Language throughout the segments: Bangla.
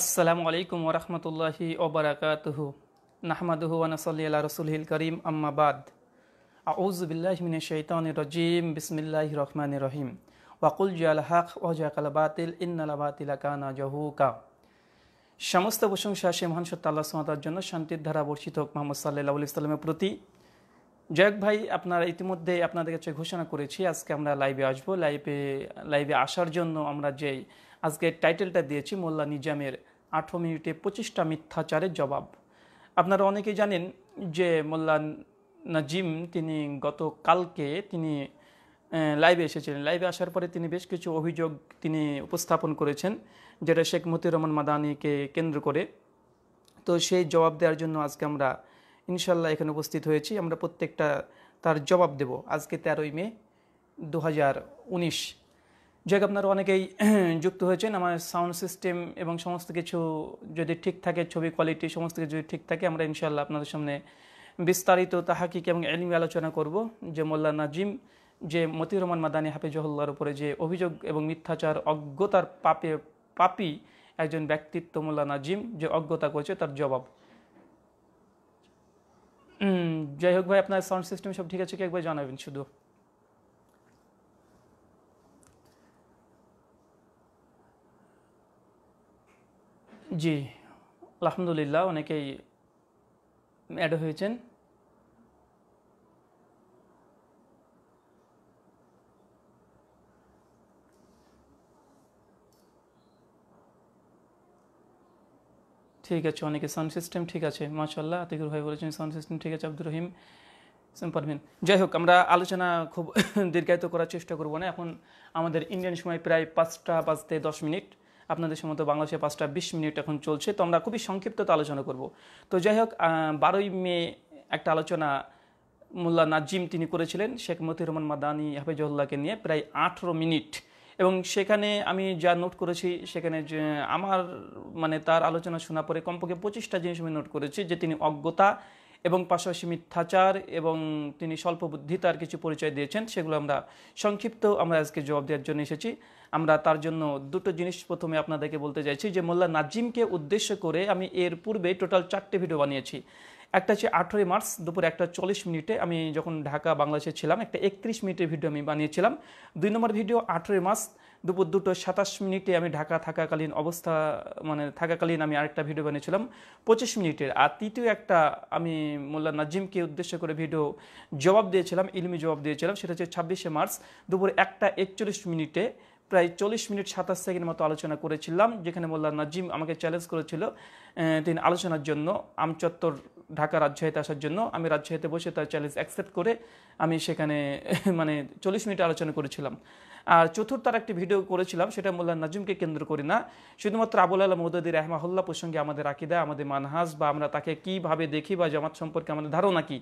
আসসালামু আলাইকুম ওরহমতুল্লাহি ওবরাকাতহু নাহমাদুহু ওয়ানসল্লি রসুলহিল করিম আম্মাবাদ আউজবিল্লাহমিন শৈতান রজিম বিসমিল্লাহ রহমান রহিম ওয়াকুল জিয়াল হক ওজাকাল বাতিল ইন্নালাবাতিলা কানা জহুকা সমস্ত প্রশংসা সে মহান সত্য আল্লাহ জন্য শান্তির ধারা বর্ষিত হোক মোহাম্মদ সাল্লাহ ইসলামের প্রতি জয়ক ভাই আপনারা ইতিমধ্যে আপনাদের কাছে ঘোষণা করেছি আজকে আমরা লাইভে আসবো লাইভে লাইভে আসার জন্য আমরা যেই আজকে টাইটেলটা দিয়েছি মোল্লা নিজামের আঠেরো মিনিটে পঁচিশটা মিথ্যাচারের জবাব আপনারা অনেকেই জানেন যে মোল্লা নাজিম তিনি গত কালকে তিনি লাইভে এসেছিলেন লাইভে আসার পরে তিনি বেশ কিছু অভিযোগ তিনি উপস্থাপন করেছেন যেটা শেখ মতি রহমান মাদানিকে কেন্দ্র করে তো সেই জবাব দেওয়ার জন্য আজকে আমরা ইনশাল্লাহ এখানে উপস্থিত হয়েছি আমরা প্রত্যেকটা তার জবাব দেব আজকে তেরোই মে দু যাক আপনারা অনেকেই যুক্ত হয়েছেন আমার সাউন্ড সিস্টেম এবং সমস্ত কিছু যদি ঠিক থাকে ছবি কোয়ালিটি সমস্ত কিছু যদি ঠিক থাকে আমরা ইনশাল্লাহ আপনাদের সামনে বিস্তারিত তাহাকিক এবং এলিমি আলোচনা করব যে মোল্লা নাজিম যে মতি রহমান মাদানি হাফিজহল্লার উপরে যে অভিযোগ এবং মিথ্যাচার অজ্ঞতার পাপে পাপি একজন ব্যক্তিত্ব মোল্লা নাজিম যে অজ্ঞতা করেছে তার জবাব যাই হোক ভাই আপনার সাউন্ড সিস্টেম সব ঠিক আছে কি একবার জানাবেন শুধু জি আলহামদুলিল্লাহ অনেকেই অ্যাড হয়েছেন ঠিক আছে অনেকে সাউন্ড সিস্টেম ঠিক আছে মাশাল্লাহ আতিকুর ভাই বলেছেন সাউন্ড সিস্টেম ঠিক আছে আব্দুর রহিম পারভিন যাই হোক আমরা আলোচনা খুব দীর্ঘায়িত করার চেষ্টা করব না এখন আমাদের ইন্ডিয়ান সময় প্রায় পাঁচটা বাজতে দশ মিনিট আপনাদের সমস্ত বাংলাদেশে পাঁচটা বিশ মিনিট এখন চলছে তো আমরা খুবই সংক্ষিপ্ত আলোচনা করব তো যাই হোক বারোই মে একটা আলোচনা মোল্লা নাজিম তিনি করেছিলেন শেখ মতি রহমান মাদানি হাফেজুল্লাহকে নিয়ে প্রায় আঠেরো মিনিট এবং সেখানে আমি যা নোট করেছি সেখানে যে আমার মানে তার আলোচনা শোনা পরে কমপক্ষে পঁচিশটা জিনিস আমি নোট করেছি যে তিনি অজ্ঞতা এবং পাশাপাশি মিথ্যাচার এবং তিনি স্বল্প তার কিছু পরিচয় দিয়েছেন সেগুলো আমরা সংক্ষিপ্ত আমরা আজকে জবাব দেওয়ার জন্য এসেছি আমরা তার জন্য দুটো জিনিস প্রথমে আপনাদেরকে বলতে চাইছি যে মোল্লা নাজিমকে উদ্দেশ্য করে আমি এর পূর্বে টোটাল চারটে ভিডিও বানিয়েছি একটা হচ্ছে আঠেরোই মার্চ দুপুর একটা চল্লিশ মিনিটে আমি যখন ঢাকা বাংলাদেশে ছিলাম একটা একত্রিশ মিনিটের ভিডিও আমি বানিয়েছিলাম দুই নম্বর ভিডিও আঠেরোই মার্চ দুপুর দুটো সাতাশ মিনিটে আমি ঢাকা থাকাকালীন অবস্থা মানে থাকাকালীন আমি আরেকটা ভিডিও বানিয়েছিলাম পঁচিশ মিনিটের আর তৃতীয় একটা আমি মোল্লা নাজিমকে উদ্দেশ্য করে ভিডিও জবাব দিয়েছিলাম ইলমি জবাব দিয়েছিলাম সেটা হচ্ছে ছাব্বিশে মার্চ দুপুর একটা একচল্লিশ মিনিটে প্রায় চল্লিশ মিনিট সাতাশ সেকেন্ড মতো আলোচনা করেছিলাম যেখানে মোল্লা নাজিম আমাকে চ্যালেঞ্জ করেছিল তিনি আলোচনার জন্য আমচত্বর ঢাকা রাজশাহীতে আসার জন্য আমি রাজশাহীতে বসে তার চ্যালেঞ্জ অ্যাকসেপ্ট করে আমি সেখানে মানে চল্লিশ মিনিট আলোচনা করেছিলাম চতুর্থ আর একটি ভিডিও করেছিলাম সেটা মোল্লা নাজিমকে কেন্দ্র করি না শুধুমাত্র আবুল আল্লাহ মহদুদ্দি রহমাহুল্লাহ প্রসঙ্গে আমাদের আকিদা আমাদের মানহাজ বা আমরা তাকে কীভাবে দেখি বা জামাত সম্পর্কে আমাদের ধারণা কী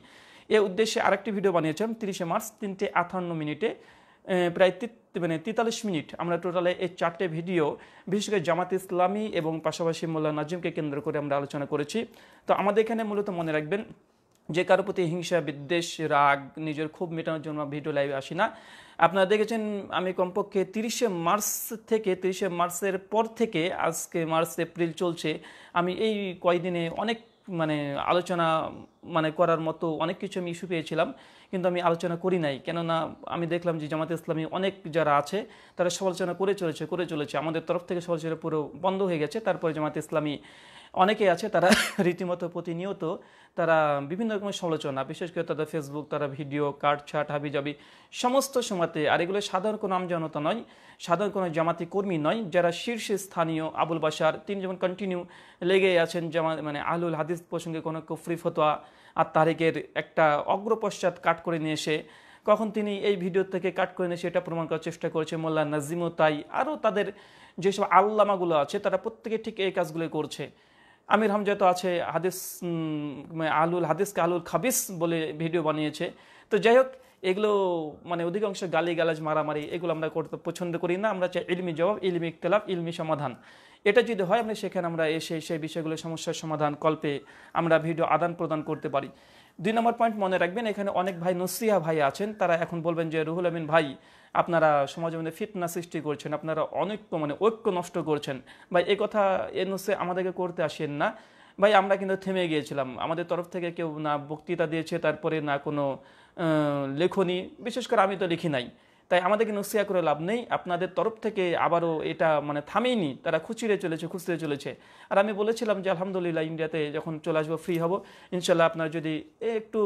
এ উদ্দেশ্যে আরেকটি ভিডিও বানিয়েছিলাম তিরিশে মার্চ তিনটে আঠান্ন মিনিটে প্রায় মানে তেতাল্লিশ মিনিট আমরা টোটালে এই চারটে ভিডিও বিশেষ করে জামাত ইসলামী এবং পাশাপাশি মোল্লা নাজিমকে কেন্দ্র করে আমরা আলোচনা করেছি তো আমাদের এখানে মূলত মনে রাখবেন যে কারোর প্রতি হিংসা বিদ্বেষ রাগ নিজের খুব মেটানোর জন্য ভিডিও লাইভে আসি না আপনারা দেখেছেন আমি কমপক্ষে তিরিশে মার্চ থেকে তিরিশে মার্চের পর থেকে আজকে মার্চ এপ্রিল চলছে আমি এই কয়দিনে অনেক মানে আলোচনা মানে করার মতো অনেক কিছু আমি ইস্যু পেয়েছিলাম কিন্তু আমি আলোচনা করি নাই কেননা আমি দেখলাম যে জামাতে ইসলামী অনেক যারা আছে তারা সমালোচনা করে চলেছে করে চলেছে আমাদের তরফ থেকে সমালোচনা পুরো বন্ধ হয়ে গেছে তারপরে জামাতে ইসলামী অনেকে আছে তারা রীতিমতো প্রতিনিয়ত তারা বিভিন্ন রকমের সমালোচনা বিশেষ করে তাদের ফেসবুক তারা ভিডিও কাট ছাট হাবিজাবি সমস্ত সময়তে আর এগুলো সাধারণ কোনো আমজনতা নয় সাধারণ কোনো জামাতি কর্মী নয় যারা শীর্ষে স্থানীয় আবুল বাসার তিনি যেমন কন্টিনিউ লেগেই আছেন জামা মানে আলুল হাদিস প্রসঙ্গে কোনো কফরি ফতোয়া আর তারিখের একটা অগ্রপশ্চাৎ কাট করে নিয়ে এসে কখন তিনি এই ভিডিও থেকে কাট করে নিয়ে সেটা প্রমাণ করার চেষ্টা করেছে মোল্লা নাজিমও তাই আরও তাদের যেসব আল্লামাগুলো আছে তারা প্রত্যেকে ঠিক এই কাজগুলো করছে আমির হামজা তো আছে হাদিস মানে আলুল হাদিসকে আলুল খাবিস বলে ভিডিও বানিয়েছে তো যাই হোক এগুলো মানে অধিকাংশ গালি গালাজ মারামারি এগুলো আমরা করতে পছন্দ করি না আমরা চাই ইলমি জবাব ইলমি ইতলাফ ইলমি সমাধান এটা যদি হয় আমরা সেখানে আমরা এসে সেই বিষয়গুলো সমস্যার সমাধান কল্পে আমরা ভিডিও আদান প্রদান করতে পারি দুই নম্বর পয়েন্ট মনে রাখবেন এখানে অনেক ভাই নসিহা ভাই আছেন তারা এখন বলবেন যে রুহুল আমিন ভাই আপনারা সমাজের মধ্যে ফিটনা সৃষ্টি করছেন আপনারা অনৈক্য মানে ঐক্য নষ্ট করছেন বা এ কথা এর আমাদেরকে করতে আসেন না ভাই আমরা কিন্তু থেমে গিয়েছিলাম আমাদের তরফ থেকে কেউ না বক্তৃতা দিয়েছে তারপরে না কোনো লেখনী বিশেষ করে আমি তো লিখি নাই তাই আমাদেরকে নসিয়া করে লাভ নেই আপনাদের তরফ থেকে আবারও এটা মানে থামেইনি তারা খুচিরে চলেছে খুচরে চলেছে আর আমি বলেছিলাম যে আলহামদুলিল্লাহ ইন্ডিয়াতে যখন চলে আসবো ফ্রি হব ইনশাল্লাহ আপনারা যদি একটু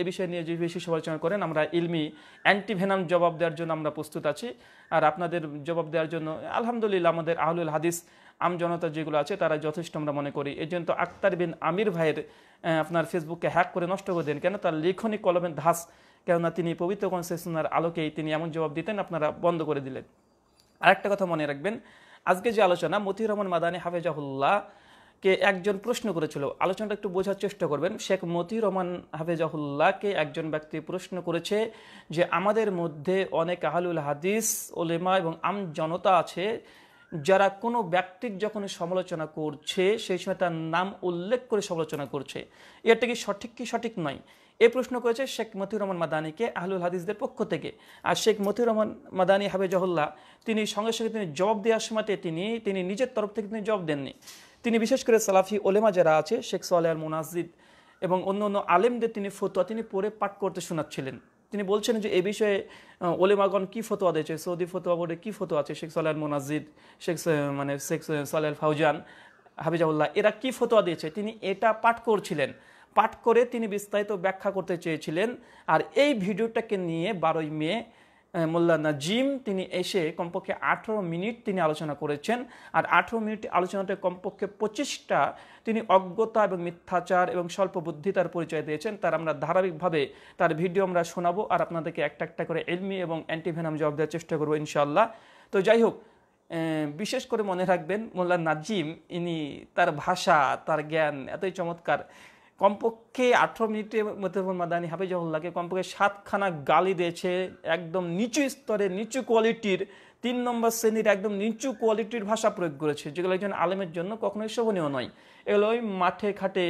এ বিষয় নিয়ে যদি বেশি সমালোচনা করেন আমরা ইলমি অ্যান্টিভেনাম জবাব দেওয়ার জন্য আমরা প্রস্তুত আছি আর আপনাদের জবাব দেওয়ার জন্য আলহামদুলিল্লাহ আমাদের আহলুল হাদিস আমজনতা যেগুলো আছে তারা যথেষ্ট আমরা মনে করি এই জন্য তো আক্তার বিন আমির ভাইয়ের আপনার ফেসবুককে হ্যাক করে নষ্ট করে দেন কেন তার লেখনী কলমের ধাস কেননা তিনি পবিত্র কনসেশনার আলোকেই তিনি এমন জবাব দিতেন আপনারা বন্ধ করে দিলেন আরেকটা কথা মনে রাখবেন আজকে যে আলোচনা মতিউর রহমান মাদানী হাফেজাহুল্লাহ কে একজন প্রশ্ন করেছিল আলোচনাটা একটু বোঝার চেষ্টা করবেন শেখ মতি রহমান হাফেজাহুল্লাহকে একজন ব্যক্তি প্রশ্ন করেছে যে আমাদের মধ্যে অনেক আহলুল হাদিস ওলেমা এবং আম জনতা আছে যারা কোনো ব্যক্তির যখন সমালোচনা করছে সেই সময় তার নাম উল্লেখ করে সমালোচনা করছে এটা কি সঠিক কি সঠিক নয় এই প্রশ্ন করেছে শেখ মতিউর রহমান মাদানিকে আহলুল হাদিসদের পক্ষ থেকে আর শেখ মতিউর রহমান মাদানি জহল্লা তিনি সঙ্গে সঙ্গে তিনি জবাব দেওয়ার সময়তে তিনি তিনি নিজের তরফ থেকে তিনি জবাব দেননি তিনি বিশেষ করে সালাফি ওলেমা যারা আছে শেখ সোয়াল আল মুনাজিদ এবং অন্য অন্য আলেমদের তিনি ফতোয়া তিনি পড়ে পাঠ করতে শোনাচ্ছিলেন তিনি বলছেন যে এ বিষয়ে ওলেমাগণ কী ফতোয়া দিয়েছে সৌদি ফতোয়া বোর্ডে কী ফতোয়া আছে শেখ সোয়াল মোনাজিদ শেখ মানে শেখ সোয়াল ফাউজান হাবিজাউল্লাহ এরা কী ফতোয়া দিয়েছে তিনি এটা পাঠ করছিলেন পাঠ করে তিনি বিস্তারিত ব্যাখ্যা করতে চেয়েছিলেন আর এই ভিডিওটাকে নিয়ে বারোই মে মোল্লা নাজিম তিনি এসে কমপক্ষে আঠেরো মিনিট তিনি আলোচনা করেছেন আর আঠেরো মিনিট আলোচনাতে কমপক্ষে পঁচিশটা তিনি অজ্ঞতা এবং মিথ্যাচার এবং স্বল্প বুদ্ধি তার পরিচয় দিয়েছেন তার আমরা ধারাবাহিকভাবে তার ভিডিও আমরা শোনাবো আর আপনাদেরকে একটা একটা করে এলমি এবং অ্যান্টিভেনাম জবাব দেওয়ার চেষ্টা করবো ইনশাল্লাহ তো যাই হোক বিশেষ করে মনে রাখবেন মোল্লা নাজিম ইনি তার ভাষা তার জ্ঞান এতই চমৎকার কমপক্ষে আঠেরো মিনিটে মতিউর মাদানি হাফিজাহুল্লাহকে কমপক্ষে সাতখানা গালি দিয়েছে একদম নিচু স্তরে নিচু কোয়ালিটির তিন নম্বর শ্রেণীর একদম নিচু কোয়ালিটির ভাষা প্রয়োগ করেছে যেগুলো একজন আলেমের জন্য কখনোই শোভনীয় নয় এগুলো ওই মাঠে ঘাটে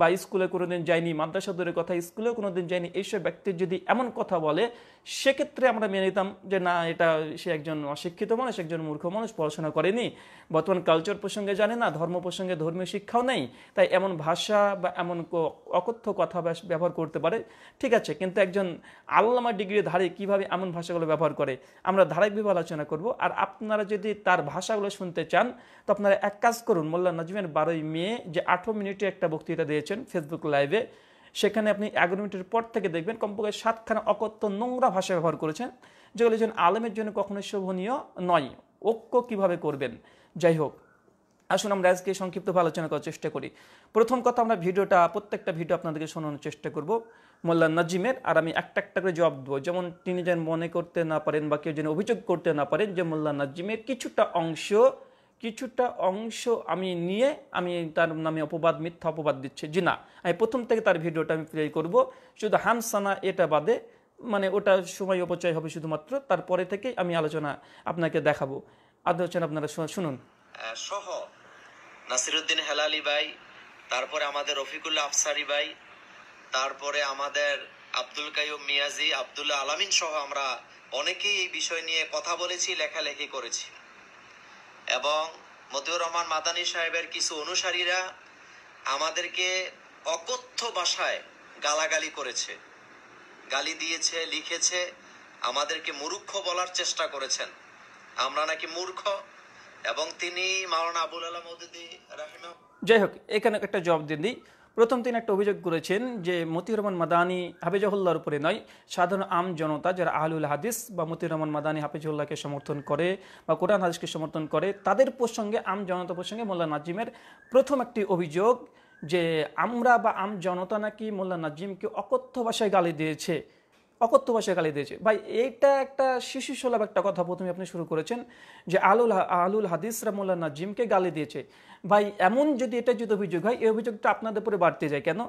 বা স্কুলে কোনো দিন যায়নি মাদ্রাসা দূরের কথা স্কুলে কোনো দিন যায়নি এইসব ব্যক্তি যদি এমন কথা বলে সেক্ষেত্রে আমরা মেনে নিতাম যে না এটা সে একজন অশিক্ষিত মানুষ একজন মূর্খ মানুষ পড়াশোনা করেনি বর্তমান কালচার প্রসঙ্গে জানে না ধর্ম প্রসঙ্গে ধর্মীয় শিক্ষাও নেই তাই এমন ভাষা বা এমন অকথ্য কথা ব্যবহার করতে পারে ঠিক আছে কিন্তু একজন আল্লামা ধারে কিভাবে এমন ভাষাগুলো ব্যবহার করে আমরা ধারাবাহিকভাবে আলোচনা করব আর আপনারা যদি তার ভাষাগুলো শুনতে চান তো আপনারা এক কাজ করুন মোল্লা নাজমের বারোই মে যে আঠেরো মিনিটে একটা বক্তৃতা দিয়ে দিয়েছেন ফেসবুক লাইভে সেখানে আপনি এগারো মিনিটের পর থেকে দেখবেন কমপক্ষে সাতখানা অকথ্য নোংরা ভাষা ব্যবহার করেছেন যেগুলো যেন আলেমের জন্য কখনোই শোভনীয় নয় ঐক্য কিভাবে করবেন যাই হোক আসুন আমরা আজকে সংক্ষিপ্ত আলোচনা করার চেষ্টা করি প্রথম কথা আমরা ভিডিওটা প্রত্যেকটা ভিডিও আপনাদেরকে শোনানোর চেষ্টা করব মোল্লা নাজিমের আর আমি একটা একটা করে জবাব দেবো যেমন তিনি যেন মনে করতে না পারেন বা কেউ যেন অভিযোগ করতে না পারেন যে মোল্লা নাজিমের কিছুটা অংশ কিছুটা অংশ আমি নিয়ে আমি তার নামে অপবাদ মিথ্যা অপবাদ দিচ্ছি জি না আমি প্রথম থেকে তার ভিডিওটা আমি প্লে করব শুধু হামসানা এটা বাদে মানে ওটা সময় অপচয় হবে শুধুমাত্র তারপরে থেকে আমি আলোচনা আপনাকে দেখাবো আলোচনা আপনারা শুনুন সহ নাসিরুদ্দিন হেলালি ভাই তারপরে আমাদের রফিকুল্লাহ আফসারি ভাই তারপরে আমাদের আব্দুল কাইম মিয়াজি আবদুল্লাহ আলামিন সহ আমরা অনেকেই এই বিষয় নিয়ে কথা বলেছি লেখালেখি করেছি এবং মতিউর রহমান মাদানী সাহেবের কিছু অনুসারীরা আমাদেরকে অকথ্য ভাষায় গালাগালি করেছে গালি দিয়েছে লিখেছে আমাদেরকে মূর্খ বলার চেষ্টা করেছেন আমরা নাকি মূর্খ এবং তিনি মাওলানা আবুল আলম যাই হোক এখানে একটা জবাব দিয়ে দিই প্রথম তিনি একটা অভিযোগ করেছেন যে মতিউর রহমান মাদানি হাফিজাহুল্লাহর উপরে নয় সাধারণ আম জনতা যারা আহলুল হাদিস বা মতিউর রহমান মাদানি হাফিজুল্লাহকে সমর্থন করে বা কোরআন হাদিসকে সমর্থন করে তাদের প্রসঙ্গে আম জনতা প্রসঙ্গে মোল্লা নাজিমের প্রথম একটি অভিযোগ যে আমরা বা আম জনতা নাকি মোল্লা নাজিমকে অকথ্য ভাষায় গালি দিয়েছে অকথ্য ভাষায় গালি দিয়েছে ভাই এইটা একটা শিশু সুলভ একটা কথা প্রথমে আপনি শুরু করেছেন যে আলুল আলুল হাদিস রামুল্লা নাজিমকে গালি দিয়েছে ভাই এমন যদি এটা যদি অভিযোগ হয় এই অভিযোগটা আপনাদের উপরে বাড়তে যায় কেন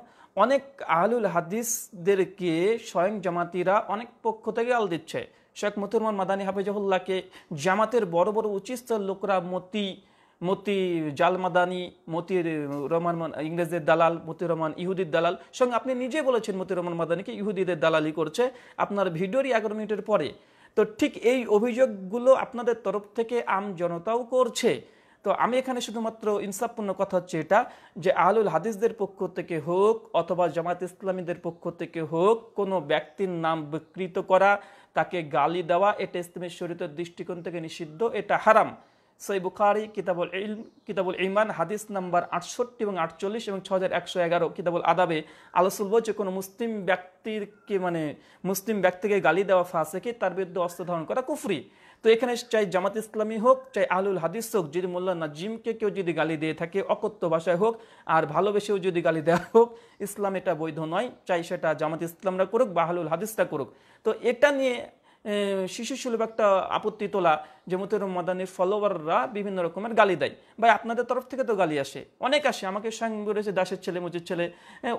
অনেক আহলুল হাদিসদেরকে স্বয়ং জামাতিরা অনেক পক্ষ থেকে গাল দিচ্ছে শেখ মতুরমান মাদানী হাফিজাহুল্লাহকে জামাতের বড় বড় উচিস্তর লোকরা মতি মতি জালমাদানি মতি রহমান ইংরেজদের দালাল মতি রহমান ইহুদির দালাল সঙ্গে আপনি নিজে বলেছেন মতি রহমান মাদানিকে ইহুদিদের দালালি করছে আপনার ভিডিওরই এগারো মিনিটের পরে তো ঠিক এই অভিযোগগুলো আপনাদের তরফ থেকে আম জনতাও করছে তো আমি এখানে শুধুমাত্র ইনসাফপূর্ণ কথা হচ্ছে এটা যে আহলুল হাদিসদের পক্ষ থেকে হোক অথবা জামাত ইসলামীদের পক্ষ থেকে হোক কোনো ব্যক্তির নাম বিকৃত করা তাকে গালি দেওয়া এটা ইসলামের শরীরের দৃষ্টিকোণ থেকে নিষিদ্ধ এটা হারাম সই বুখারি কিতাবুল ইম কিতাবুল ইমান হাদিস নাম্বার আটষট্টি এবং আটচল্লিশ এবং ছ হাজার একশো এগারো কিতাবুল আদাবে আলোসুল বলছে কোনো মুসলিম ব্যক্তিরকে মানে মুসলিম ব্যক্তিকে গালি দেওয়া ফাঁসে কি তার বিরুদ্ধে অস্ত্র ধারণ করা কুফরি তো এখানে চাই জামাত ইসলামী হোক চাই আহলুল হাদিস হোক যদি মোল্লা নাজিমকে কেউ যদি গালি দিয়ে থাকে অকথ্য ভাষায় হোক আর ভালোবেসেও যদি গালি দেওয়া হোক ইসলাম এটা বৈধ নয় চাই সেটা জামাত ইসলামরা করুক বা আহলুল হাদিসটা করুক তো এটা নিয়ে শিশু সুলভ একটা আপত্তি তোলা জমুতুর মাদানির ফলোয়াররা বিভিন্ন রকমের গালি দেয় ভাই আপনাদের তরফ থেকে তো গালি আসে অনেক আসে আমাকে স্বয়ং বলেছে দাসের ছেলে মুজির ছেলে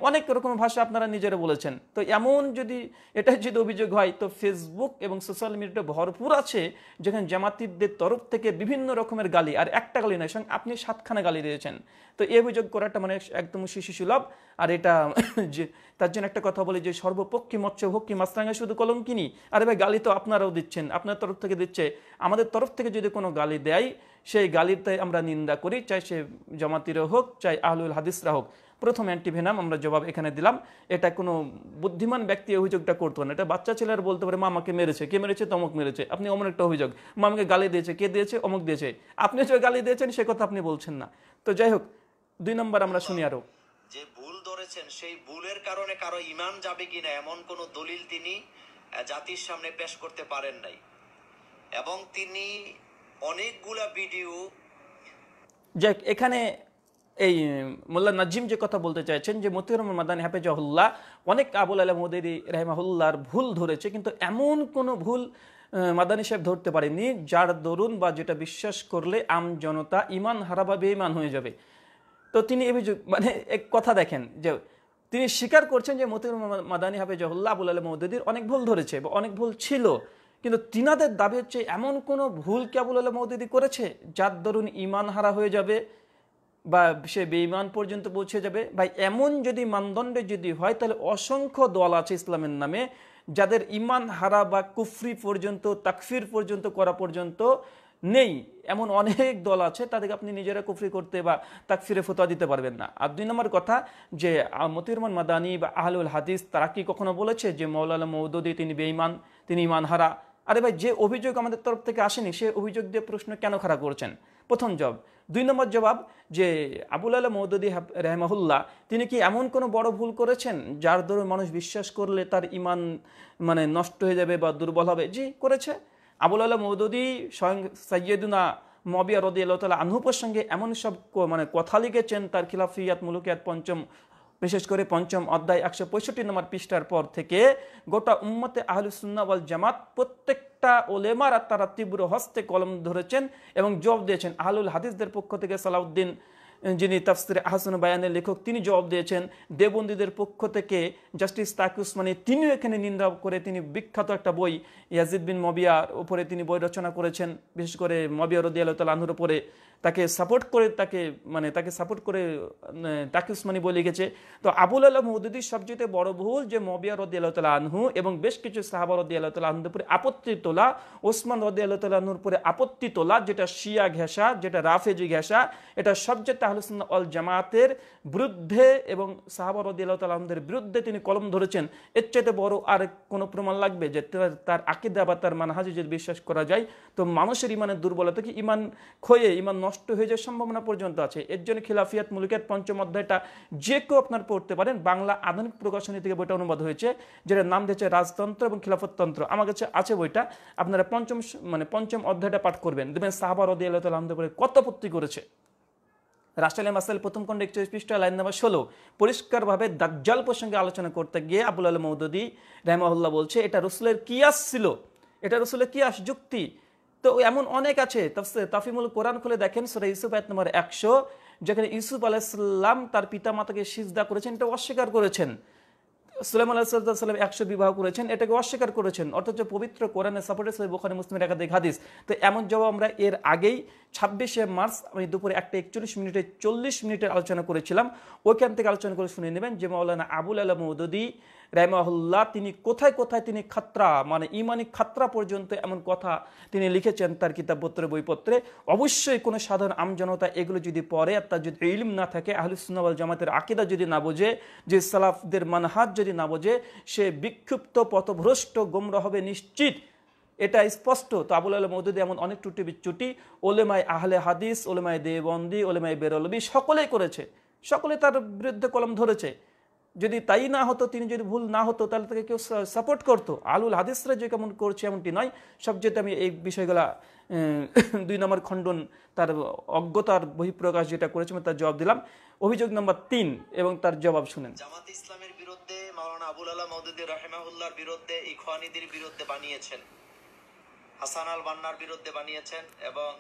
অনেক রকমের ভাষা আপনারা নিজেরা বলেছেন তো এমন যদি এটা যদি অভিযোগ হয় তো ফেসবুক এবং সোশ্যাল মিডিয়া ভরপুর আছে যেখানে জামাতিদের তরফ থেকে বিভিন্ন রকমের গালি আর একটা গালি নয় স্বয়ং আপনি সাতখানা গালি দিয়েছেন তো এই অভিযোগ করাটা মানে একদম শিশু সুলভ আর এটা যে তার জন্য একটা কথা বলি যে সর্বপক্ষী মৎস্য ভক্ষী মাছরাঙা শুধু কলঙ্কিনী আরে ভাই গালি তো আপনারাও দিচ্ছেন আপনার তরফ থেকে দিচ্ছে আমাদের তরফ থেকে যদি কোনো গালি দেয় সেই গালিতে আমরা নিন্দা করি চাই সে জামাতিরা হোক চাই আহলুল হাদিসরা হোক প্রথম অ্যান্টিভেনাম আমরা জবাব এখানে দিলাম এটা কোনো বুদ্ধিমান ব্যক্তি অভিযোগটা করতো না এটা বাচ্চা ছেলের বলতে পারে মামাকে মেরেছে কে মেরেছে তমক মেরেছে আপনি অমন একটা অভিযোগ মামাকে গালি দিয়েছে কে দিয়েছে অমুক দিয়েছে আপনি যে গালি দিয়েছেন সে কথা আপনি বলছেন না তো যাই হোক দুই নম্বর আমরা শুনি আরো যে ভুল ধরেছেন সেই ভুলের কারণে কারো ইমান যাবে কিনা এমন কোন দলিল তিনি জাতির সামনে পেশ করতে পারেন নাই এবং তিনি অনেকগুলা ভিডিও যাক এখানে এই মোল্লা নাজিম যে কথা বলতে চাইছেন যে মতিউর রহমান মাদানী হাফেজাহুল্লাহ অনেক আবুল আলম মদেরি রেহমাহুল্লাহর ভুল ধরেছে কিন্তু এমন কোনো ভুল মাদানী সাহেব ধরতে পারেনি যার দরুন বা যেটা বিশ্বাস করলে আম জনতা ইমান হারাবা বেইমান হয়ে যাবে তো তিনি অভিযোগ মানে এক কথা দেখেন যে তিনি স্বীকার করছেন যে মতিউর মাদানী হাফেজাহুল্লাহ আবুল আলম মদেদির অনেক ভুল ধরেছে বা অনেক ভুল ছিল কিন্তু তিনাদের দাবি হচ্ছে এমন কোনো ভুল কেবল মৌদিদি করেছে যার দরুন ইমান হারা হয়ে যাবে বা সে বেঈমান পর্যন্ত পৌঁছে যাবে বা এমন যদি মানদণ্ডে যদি হয় তাহলে অসংখ্য দল আছে ইসলামের নামে যাদের ইমান হারা বা কুফরি পর্যন্ত তাকফির পর্যন্ত করা পর্যন্ত নেই এমন অনেক দল আছে তাদেরকে আপনি নিজেরা কুফরি করতে বা তাকফিরে ফোতা দিতে পারবেন না আর দুই নম্বর কথা যে মতিরমান মাদানি বা আহলুল হাদিস তারা কি কখনো বলেছে যে মৌলাল মৌদুদি তিনি বেঈমান তিনি ইমানহারা আরে ভাই যে অভিযোগ আমাদের তরফ থেকে আসেনি সে অভিযোগ দিয়ে প্রশ্ন কেন খারাপ করছেন প্রথম জব দুই নম্বর জবাব যে আবুল আলম মৌদুদি রেহমাহুল্লাহ তিনি কি এমন কোনো বড় ভুল করেছেন যার দরুন মানুষ বিশ্বাস করলে তার ইমান মানে নষ্ট হয়ে যাবে বা দুর্বল হবে জি করেছে আবুল আলম মৌদুদি স্বয়ং সৈয়দুনা মবিয়া রদি আল্লাহ তালা আনহুপের সঙ্গে এমন সব মানে কথা লিখেছেন তার খিলাফিয়াত মুলুকিয়াত পঞ্চম বিশেষ করে পঞ্চম অধ্যায় একশো পঁয়ষট্টি নম্বর পৃষ্ঠার পর থেকে গোটা উম্মতে আহলুসুন্নাবল জামাত প্রত্যেকটা ওলেমার তারা তীব্র হস্তে কলম ধরেছেন এবং জবাব দিয়েছেন আহলুল হাদিসদের পক্ষ থেকে সালাউদ্দিন যিনি তাফসির আহসান বায়ানের লেখক তিনি জবাব দিয়েছেন দেবন্দীদের পক্ষ থেকে জাস্টিস তাকি উসমানি তিনিও এখানে নিন্দা করে তিনি বিখ্যাত একটা বই ইয়াজিদ বিন মবিয়ার উপরে তিনি বই রচনা করেছেন বিশেষ করে মবিয়া রদিয়াল আল্লাহ তালাহুর উপরে তাকে সাপোর্ট করে তাকে মানে তাকে সাপোর্ট করে মানে তাকে উসমানি বলে গেছে তো আবুল আল্লাহ মহদুদ্দির সবচেয়ে বড় ভুল যে মবিয়া রদি আল্লাহ তালা আনহু এবং বেশ কিছু সাহাবা রদি আল্লাহ তালা আনহুর উপরে আপত্তি তোলা ওসমান রদি আল্লাহ তালা আনহুর উপরে আপত্তি তোলা যেটা শিয়া ঘেঁষা যেটা রাফেজি ঘেঁষা এটা সবচেয়ে তাহলুসন অল জামাতের বিরুদ্ধে এবং সাহাবা রদি আল্লাহ তালা আহমদের বিরুদ্ধে তিনি কলম ধরেছেন এর চাইতে বড় আর কোনো প্রমাণ লাগবে যে তার আকিদা বা তার মানহাজি যদি বিশ্বাস করা যায় তো মানুষের ইমানের দুর্বলতা কি ইমান ক্ষয়ে ইমান নষ্ট নষ্ট হয়ে যাওয়ার সম্ভাবনা পর্যন্ত আছে এর জন্য খিলাফিয়াত মুলুকের পঞ্চম অধ্যায়টা যে কেউ আপনার পড়তে পারেন বাংলা আধুনিক প্রকাশনী থেকে বইটা অনুবাদ হয়েছে যেটা নাম দিয়েছে রাজতন্ত্র এবং খিলাফতন্ত্র আমার কাছে আছে বইটা আপনারা পঞ্চম মানে পঞ্চম অধ্যায়টা পাঠ করবেন দেখবেন সাহাবা রদি আল্লাহ তাল্লাহ কত আপত্তি করেছে রাসেল মাসাল প্রথম খন্ড একচল্লিশ পৃষ্ঠা লাইন নাম্বার ষোলো পরিষ্কারভাবে দাজ্জাল প্রসঙ্গে আলোচনা করতে গিয়ে আবুল আল মৌদুদি রহমাউল্লাহ বলছে এটা রসুলের কিয়াস ছিল এটা রসুলের কিয়াস যুক্তি তো এমন অনেক আছে তাফিমুল কোরআন খুলে দেখেন সেটা ইউসুফ আয়াত নম্বর একশো যেখানে ইউসুফ আলাহিসাল্লাম তার পিতা মাতাকে সিজদা করেছেন এটা অস্বীকার করেছেন সুলাইম আলাহিসাল্লাম একশো বিবাহ করেছেন এটাকে অস্বীকার করেছেন অর্থাৎ পবিত্র কোরআনে সাপোর্টে সাহেব বোখানি মুসলিমের একাধিক হাদিস তো এমন জবাব আমরা এর আগেই ছাব্বিশে মার্চ আমি দুপুরে একটা একচল্লিশ মিনিটে চল্লিশ মিনিটের আলোচনা করেছিলাম ওইখান থেকে আলোচনা করে শুনে নেবেন যে মৌলানা আবুল আলম রাইমাহুল্লাহ তিনি কোথায় কোথায় তিনি খাত্রা মানে ইমানি খাত্রা পর্যন্ত এমন কথা তিনি লিখেছেন তার কিতাবপত্রে বইপত্রে অবশ্যই কোনো সাধারণ আমজনতা এগুলো যদি পড়ে আর তার যদি ইলম না থাকে আহলুসুল্নাওয়াল জামাতের আকিদা যদি না বোঝে যে সালাফদের মানহাত যদি না বোঝে সে বিক্ষুব্ধ পথভ্রষ্ট গোমরা হবে নিশ্চিত এটা স্পষ্ট তো আবুল আলম মৌদুদি এমন অনেক টুটি বিচ্ছুটি ওলেমাই আহলে হাদিস ওলেমাই দেবন্দি ওলেমাই বেরলবি সকলেই করেছে সকলে তার বিরুদ্ধে কলম ধরেছে যদি তাই না হতো তিনি যদি ভুল না হতো তাহলে তাকে কেউ সাপোর্ট করতো আলুল হাদিসরা যে কেমন করছে এমনটি নয় সবচেয়ে আমি এই বিষয়গুলা দুই নম্বর খণ্ডন তার অজ্ঞতার বহিঃপ্রকাশ যেটা করেছে তার জবাব দিলাম অভিযোগ নম্বর তিন এবং তার জবাব শুনেন জামাত ইসলামের বিরুদ্ধে মাওলানা আবুল আলাহ মৌদুদি রাহেমাহুল্লার বিরুদ্ধে ইখওয়ানিদের বিরুদ্ধে বানিয়েছেন হাসান আল বান্নার বিরুদ্ধে বানিয়েছেন এবং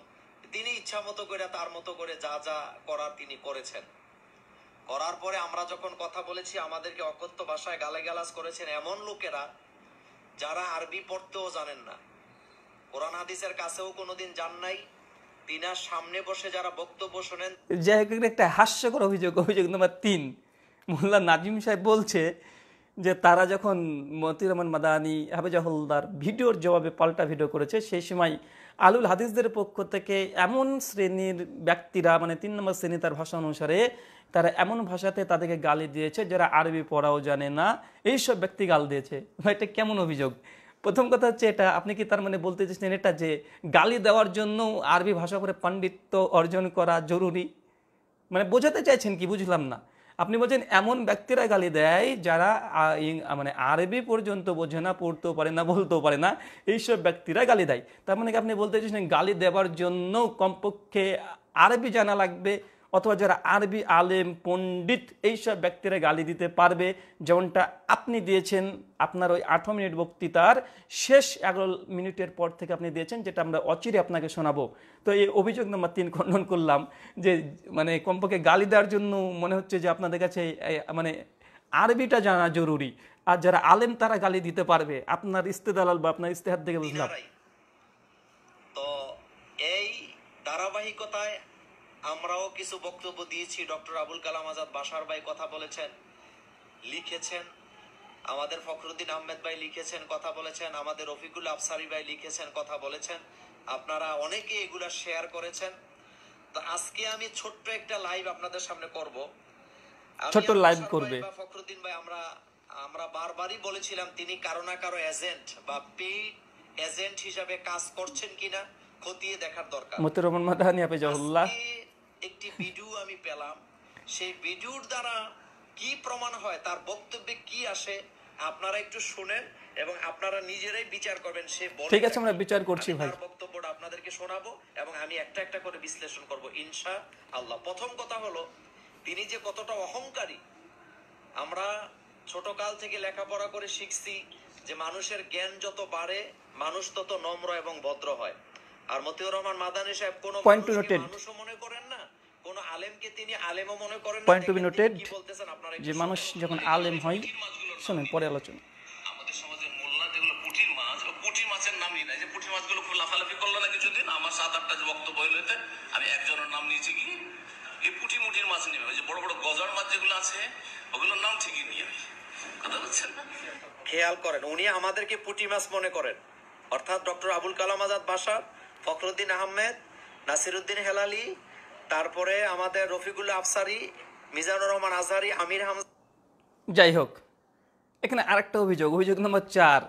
তিনি ইচ্ছা মতো করে তার মতো করে যা যা করার তিনি করেছেন করার পরে আমরা যখন কথা বলেছি আমাদেরকে অকথ্য ভাষায় গালাগালাজ করেছেন এমন লোকেরা যারা আরবি পড়তেও জানেন না কোরআন হাদিসের কাছেও কোনোদিন যান নাই তিনার সামনে বসে যারা বক্তব্য শোনেন যাই হোক একটা হাস্যকর অভিযোগ অভিযোগ নম্বর তিন মোল্লা নাজিম সাহেব বলছে যে তারা যখন মতির রহমান মাদানি হাফেজাহুলদার ভিডিওর জবাবে পাল্টা ভিডিও করেছে সেই সময় আলুল হাদিসদের পক্ষ থেকে এমন শ্রেণীর ব্যক্তিরা মানে তিন নম্বর শ্রেণী তার ভাষা অনুসারে তারা এমন ভাষাতে তাদেরকে গালি দিয়েছে যারা আরবি পড়াও জানে না এইসব ব্যক্তি গাল দিয়েছে এটা কেমন অভিযোগ প্রথম কথা হচ্ছে এটা আপনি কি তার মানে বলতে চাইছেন এটা যে গালি দেওয়ার জন্য আরবি ভাষা করে পাণ্ডিত্য অর্জন করা জরুরি মানে বোঝাতে চাইছেন কি বুঝলাম না আপনি বলছেন এমন ব্যক্তিরা গালি দেয় যারা মানে আরবি পর্যন্ত বোঝে না পড়তেও পারে না বলতেও পারে না এইসব ব্যক্তিরা গালি দেয় তার মানে কি আপনি বলতে চাইছেন গালি দেওয়ার জন্য কমপক্ষে আরবি জানা লাগবে অথবা যারা আরবি আলেম পণ্ডিত এইসব ব্যক্তিরা গালি দিতে পারবে যেমনটা আপনি দিয়েছেন আপনার ওই আঠ মিনিট বক্তৃতার শেষ এগারো মিনিটের পর থেকে আপনি দিয়েছেন যেটা আমরা অচিরে আপনাকে শোনাবো তো এই অভিযোগ নম্বর তিন খণ্ডন করলাম যে মানে কমপক্ষে গালি দেওয়ার জন্য মনে হচ্ছে যে আপনাদের কাছে মানে আরবিটা জানা জরুরি আর যারা আলেম তারা গালি দিতে পারবে আপনার ইস্তেদালাল বা আপনার ইস্তেহার দিকে বুঝলাম তো এই ধারাবাহিকতায় আমরাও কিছু বক্তব্য দিয়েছি ডক্টর আবুল কালাম আজাদ বাসার ভাই কথা বলেছেন লিখেছেন আমাদের ফখরুদ্দিন আহমেদ ভাই লিখেছেন কথা বলেছেন আমাদের রফিকুল আফসারি ভাই লিখেছেন কথা বলেছেন আপনারা অনেকে এগুলো শেয়ার করেছেন তো আজকে আমি ছোট্ট একটা লাইভ আপনাদের সামনে করব ছোট্ট লাইভ করবে ফখরুদ্দিন ভাই আমরা আমরা বারবারই বলেছিলাম তিনি কারো না কারো এজেন্ট বা পেইড এজেন্ট হিসাবে কাজ করছেন কিনা খতিয়ে দেখার দরকার মতিরমন মাদানি আপে হাফেজাহুল্লাহ একটি ভিডিও আমি পেলাম সেই ভিডিওর দ্বারা কি প্রমাণ হয় তার বক্তব্যে কি আসে আপনারা একটু শুনেন এবং আপনারা নিজেরাই বিচার করবেন সে ঠিক আছে আমরা বিচার করছি ভাই বক্তব্যটা আপনাদেরকে শোনাবো এবং আমি একটা একটা করে বিশ্লেষণ করব ইনশা আল্লাহ প্রথম কথা হলো তিনি যে কতটা অহংকারী আমরা ছোটকাল থেকে লেখাপড়া করে শিখছি যে মানুষের জ্ঞান যত বাড়ে মানুষ তত নম্র এবং ভদ্র হয় আর মতিউর রহমান মাদানী সাহেব কোনো মানুষও মনে করেন না কোন আলেমকে তিনি আলেমও মনে করেন পয়েন্ট টু বি নোটেড যে মানুষ যখন আলেম হয় শুনেন পরে আলোচনা আমাদের সমাজে মোল্লা যেগুলো পুঁটির মাছ পুঁটি মাছের নামই নাই যে পুঁটি মাছগুলো লাফালাফি করলো না কিছুদিন আমার সাত আটটা যে বক্তব্য হইলো আমি একজনের নাম নিয়েছি কি এই পুঁটি মুটির মাছ নেবে যে বড় বড় গজার মাছ যেগুলো আছে ওগুলোর নাম ঠিকই নিয়ে খেয়াল করেন উনি আমাদেরকে পুঁটি মাছ মনে করেন অর্থাৎ ডক্টর আবুল কালাম আজাদ বাসার ফখরুদ্দিন আহমেদ নাসিরুদ্দিন হেলালি তারপরে আমাদের রফিকুল আফসারি মিজানুর রহমান আজহারি আমির হামজা যাই হোক এখানে আরেকটা অভিযোগ অভিযোগ নম্বর চার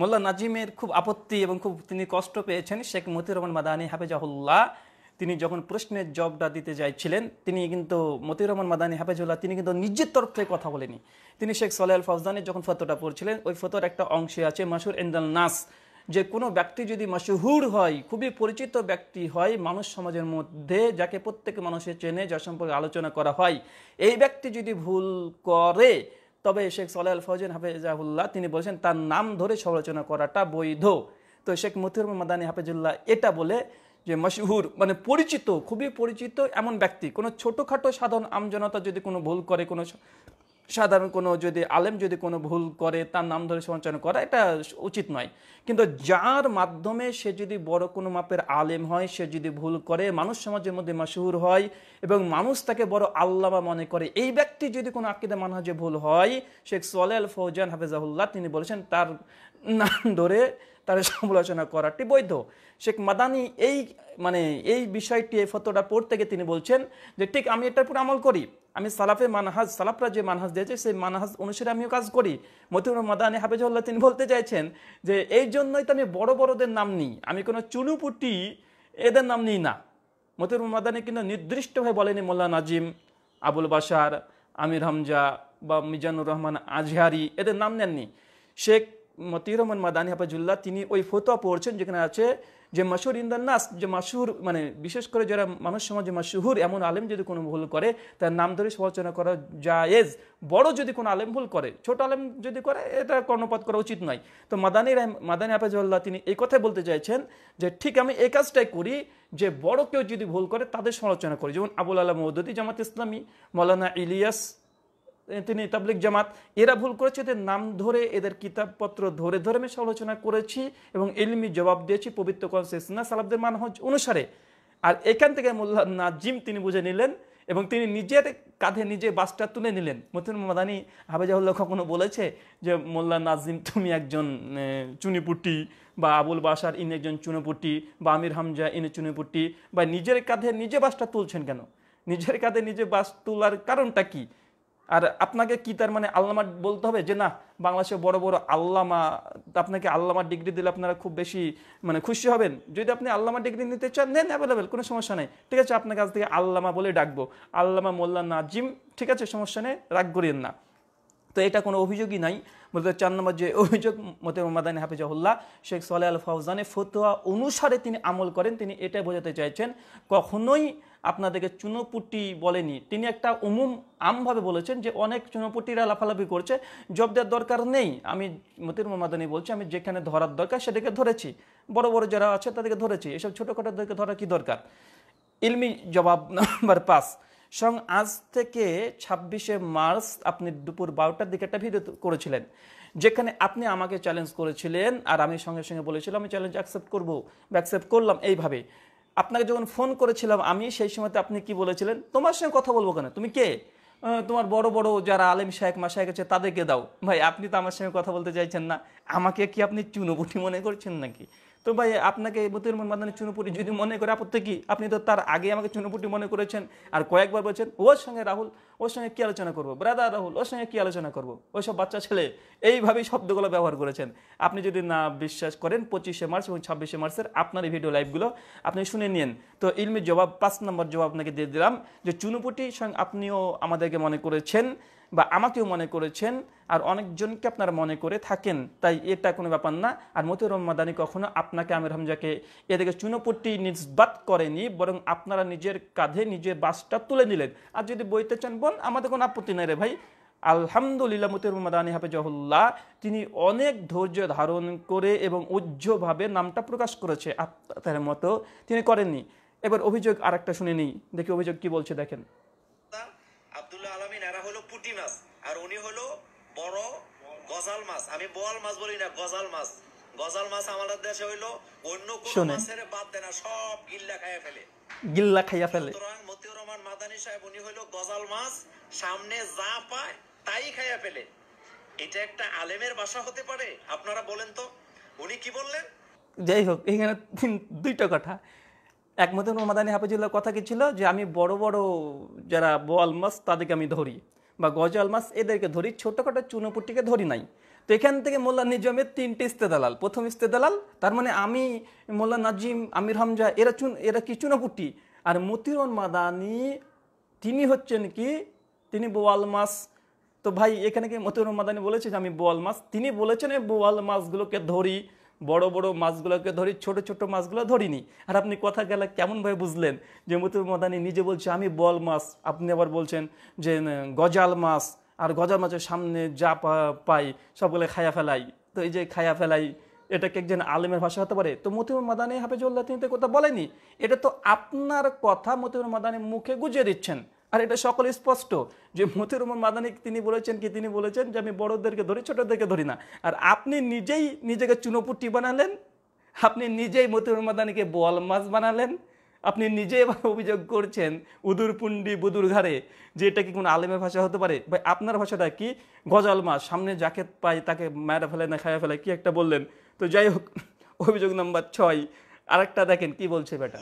মোল্লা নাজিমের খুব আপত্তি এবং খুব তিনি কষ্ট পেয়েছেন শেখ মতির রহমান মাদানী হাফেজাহুল্লাহ তিনি যখন প্রশ্নের জবটা দিতে যাইছিলেন তিনি কিন্তু মতিউর রহমান মাদানী হাফেজুল্লাহ তিনি কিন্তু নিজের তরফ থেকে কথা বলেনি তিনি শেখ সোলাইল ফৌজানের যখন ফতোটা পড়ছিলেন ওই ফতোর একটা অংশে আছে মাসুর এন্দাল নাস যে কোনো ব্যক্তি যদি মশহুর হয় খুবই পরিচিত ব্যক্তি হয় মানুষ সমাজের মধ্যে যাকে প্রত্যেক মানুষের চেনে যার সম্পর্কে আলোচনা করা হয় এই ব্যক্তি যদি ভুল করে তবে শেখ সালে আল ফৌজেন হাফেজাহুল্লাহ তিনি বলেছেন তার নাম ধরে সমালোচনা করাটা বৈধ তো শেখ মথুর মাদানী হাফেজুল্লাহ এটা বলে যে মশহুর মানে পরিচিত খুবই পরিচিত এমন ব্যক্তি কোনো ছোটোখাটো সাধারণ আমজনতা যদি কোনো ভুল করে কোনো সাধারণ কোনো যদি আলেম যদি কোনো ভুল করে তার নাম ধরে সঞ্চালন করা এটা উচিত নয় কিন্তু যার মাধ্যমে সে যদি বড় কোনো মাপের আলেম হয় সে যদি ভুল করে মানুষ সমাজের মধ্যে মাসুর হয় এবং মানুষ তাকে বড় আল্লামা মনে করে এই ব্যক্তি যদি কোনো আকিদা মানহাজে ভুল হয় শেখ সোয়াল ফৌজান হাফেজাহুল্লাহ তিনি বলেছেন তার নাম ধরে তার সমালোচনা করাটি বৈধ শেখ মাদানি এই মানে এই বিষয়টি এই ফতোটা পড়তে গিয়ে তিনি বলছেন যে ঠিক আমি এটার উপর আমল করি আমি সালাফে মানহাজ সালাফরা যে মানহাজ দিয়েছে সেই মানহাজ অনুসারে আমিও কাজ করি মতিউর মাদানী হাফেজুল্লাহ তিনি বলতে চাইছেন যে এই জন্যই তো আমি বড় বড়দের নাম নিই আমি কোনো চুনুপুটি এদের নাম নিই না মতিউর মাদানী কিন্তু নির্দিষ্টভাবে বলেনি মোল্লা নাজিম আবুল বাসার আমির হামজা বা মিজানুর রহমান আজহারি এদের নাম নেননি শেখ রহমান মাদানি হাফাজুল্লাহ তিনি ওই ফতোয়া পড়ছেন যেখানে আছে যে মাসুর ইন্দার নাস যে মাসুর মানে বিশেষ করে যারা মানুষ সমাজে মাসুহুর এমন আলেম যদি কোনো ভুল করে তার নাম ধরে সমালোচনা করা জায়েজ বড় যদি কোনো আলেম ভুল করে ছোট আলেম যদি করে এটা কর্ণপাত করা উচিত নয় তো মাদানি মাদানি হাফাজুল্লাহ তিনি এই কথাই বলতে চাইছেন যে ঠিক আমি এই কাজটাই করি যে বড় কেউ যদি ভুল করে তাদের সমালোচনা করি যেমন আবুল আল্লাহ মৌদুদি জামাত ইসলামী মৌলানা ইলিয়াস তিনি তাবলিক জামাত এরা ভুল করেছে এদের নাম ধরে এদের কিতাবপত্র ধরে ধরে আমি সমালোচনা করেছি এবং এলমি জবাব দিয়েছি পবিত্র কনসেসনা সালাবদের মানহজ অনুসারে আর এখান থেকে মোল্লা নাজিম তিনি বুঝে নিলেন এবং তিনি নিজের কাঁধে নিজে বাসটা তুলে নিলেন মতিন মাদানি হাবেজাউল্লাহ কখনো বলেছে যে মোল্লা নাজিম তুমি একজন চুনিপুটি বা আবুল বাসার ইনি একজন চুনোপুটি বা আমির হামজা ইনি চুনিপুটি বা নিজের কাঁধে নিজে বাসটা তুলছেন কেন নিজের কাঁধে নিজে বাস তোলার কারণটা কী আর আপনাকে কি তার মানে আল্লামা বলতে হবে যে না বাংলাদেশে বড় বড় আল্লামা আপনাকে আল্লামা ডিগ্রি দিলে আপনারা খুব বেশি মানে খুশি হবেন যদি আপনি আল্লামা ডিগ্রি নিতে চান নেন অ্যাভেলেবেল কোনো সমস্যা নেই ঠিক আছে আপনার কাছ থেকে আল্লামা বলে ডাকবো আল্লামা মোল্লা নাজিম ঠিক আছে সমস্যা নেই রাগ করিয়েন না তো এটা কোনো অভিযোগই নাই বলতে চার নম্বর যে অভিযোগ মতে মোহাম্মদানী হাফিজাহুল্লাহ শেখ সোলাই আল ফৌজানে ফতোয়া অনুসারে তিনি আমল করেন তিনি এটা বোঝাতে চাইছেন কখনোই আপনাদেরকে চুনোপুটি বলেনি তিনি একটা উমুম আমভাবে বলেছেন যে অনেক চুনোপুটিরা লাফালাফি করছে জব দেওয়ার দরকার নেই আমি মতির মাদানি বলছি আমি যেখানে ধরার দরকার সেটাকে ধরেছি বড় বড় যারা আছে তাদেরকে ধরেছি এসব ছোটোখাটোদেরকে ধরা কি দরকার ইলমি জবাব নাম্বার পাঁচ সং আজ থেকে ছাব্বিশে মার্চ আপনি দুপুর বারোটার দিকে একটা ভিডিও করেছিলেন যেখানে আপনি আমাকে চ্যালেঞ্জ করেছিলেন আর আমি সঙ্গে সঙ্গে বলেছিলাম আমি চ্যালেঞ্জ অ্যাকসেপ্ট করবো বা অ্যাকসেপ্ট করলাম এইভাবে আপনাকে যখন ফোন করেছিলাম আমি সেই সময়তে আপনি কি বলেছিলেন তোমার সঙ্গে কথা বলবো কেন তুমি কে তোমার বড় বড় যারা আলেম শাহেক মাসায় আছে তাদেরকে দাও ভাই আপনি তো আমার সঙ্গে কথা বলতে চাইছেন না আমাকে কি আপনি চুনোপুটি মনে করছেন নাকি তো ভাই আপনাকে মতির রহমান মাদানি চুনুপুটি যদি মনে করে আপত্তি কি আপনি তো তার আগে আমাকে চুনুপুটি মনে করেছেন আর কয়েকবার বলছেন ওর সঙ্গে রাহুল ওর সঙ্গে কী আলোচনা করবো ব্রাদার রাহুল ওর সঙ্গে কী আলোচনা করবো ওইসব বাচ্চা ছেলে এইভাবেই শব্দগুলো ব্যবহার করেছেন আপনি যদি না বিশ্বাস করেন পঁচিশে মার্চ এবং ছাব্বিশে মার্চের আপনার এই ভিডিও লাইভগুলো আপনি শুনে নিন তো ইলমির জবাব পাঁচ নম্বর জবাব আপনাকে দিয়ে দিলাম যে চুনুপুটি সঙ্গে আপনিও আমাদেরকে মনে করেছেন বা আমাকেও মনে করেছেন আর অনেকজনকে আপনারা মনে করে থাকেন তাই এটা কোনো ব্যাপার না আর মতি রহমাদানি কখনো আপনাকে আমির হামজাকে এদিকে চুনোপট্টি নিজবাত করেনি বরং আপনারা নিজের কাঁধে নিজের বাসটা তুলে নিলেন আর যদি বইতে চান বল আমাদের কোনো আপত্তি নেই রে ভাই আলহামদুলিল্লাহ মতি রহমাদানি হাফেজহুল্লাহ তিনি অনেক ধৈর্য ধারণ করে এবং উজ্জ্বভাবে নামটা প্রকাশ করেছে আপনাদের মতো তিনি করেননি এবার অভিযোগ আর একটা শুনে নিই দেখি অভিযোগ কি বলছে দেখেন আব্দুল্লাহ পুঁটি মাছ আর উনি হলো বড় গজাল মাছ আমি বোয়াল মাছ বলি না গজাল মাছ গজাল মাছ আমাদের দেশে হইলো অন্য কোন মাছের বাদ দেয় না সব গিল্লা খাইয়া ফেলে গিল্লা খাইয়া ফেলে সুতরাং মতিউর রহমান মাদানী সাহেব উনি হইলো গজাল মাছ সামনে যা পায় তাই খাইয়া ফেলে এটা একটা আলেমের বাসা হতে পারে আপনারা বলেন তো উনি কি বললেন যাই হোক এখানে দুইটা কথা একমত মাদানী হাফিজুল্লাহ কথা কি ছিল যে আমি বড় বড় যারা বোয়াল মাছ তাদেরকে আমি ধরি বা গজাল মাছ এদেরকে ধরি ছোটোখাটো চুনোপুটিকে ধরি নাই তো এখান থেকে মোল্লা নিজামের তিনটি ইস্তেদালাল প্রথম ইস্তেদালাল তার মানে আমি মোল্লা নাজিম আমির হামজা এরা চুন এরা কি চুনোপুটি আর মতিরন মাদানি তিনি হচ্ছেন কি তিনি বোয়াল মাছ তো ভাই এখানে কি মতিরুর মাদানি বলেছে যে আমি বোয়াল মাছ তিনি বলেছেন বোয়াল মাছগুলোকে ধরি বড় বড় মাছগুলোকে ধরি ছোট ছোট মাছগুলো ধরিনি আর আপনি কথা গেলে কেমনভাবে বুঝলেন যে মতুর মদানি নিজে বলছে আমি বল মাছ আপনি আবার বলছেন যে গজাল মাছ আর গজাল মাছের সামনে যা পাই সবগুলো খায়া ফেলাই তো এই যে খায়া ফেলাই এটাকে একজন আলেমের ভাষা হতে পারে তো মতিউর মাদানি হাফেজুল্লাহ তিনি তো কথা বলেনি এটা তো আপনার কথা মতিউর মাদানি মুখে গুজিয়ে দিচ্ছেন আর এটা সকলে স্পষ্ট যে মতির রহমান মাদানিক তিনি বলেছেন কি তিনি বলেছেন যে আমি বড়দেরকে ধরি ছোটদেরকে ধরি না আর আপনি নিজেই নিজেকে চুনোপুটি বানালেন আপনি নিজেই মতিউর মাদানিকে বল মাছ বানালেন আপনি নিজে এবার অভিযোগ করছেন উদুরপুণ্ডি বুদুর ঘাড়ে যে এটা কি কোনো আলেমের ভাষা হতে পারে ভাই আপনার ভাষাটা কি গজাল মাছ সামনে যাকে পাই তাকে মায়েরা ফেলে না খায়া ফেলে কি একটা বললেন তো যাই হোক অভিযোগ নাম্বার ছয় আরেকটা দেখেন কি বলছে বেটা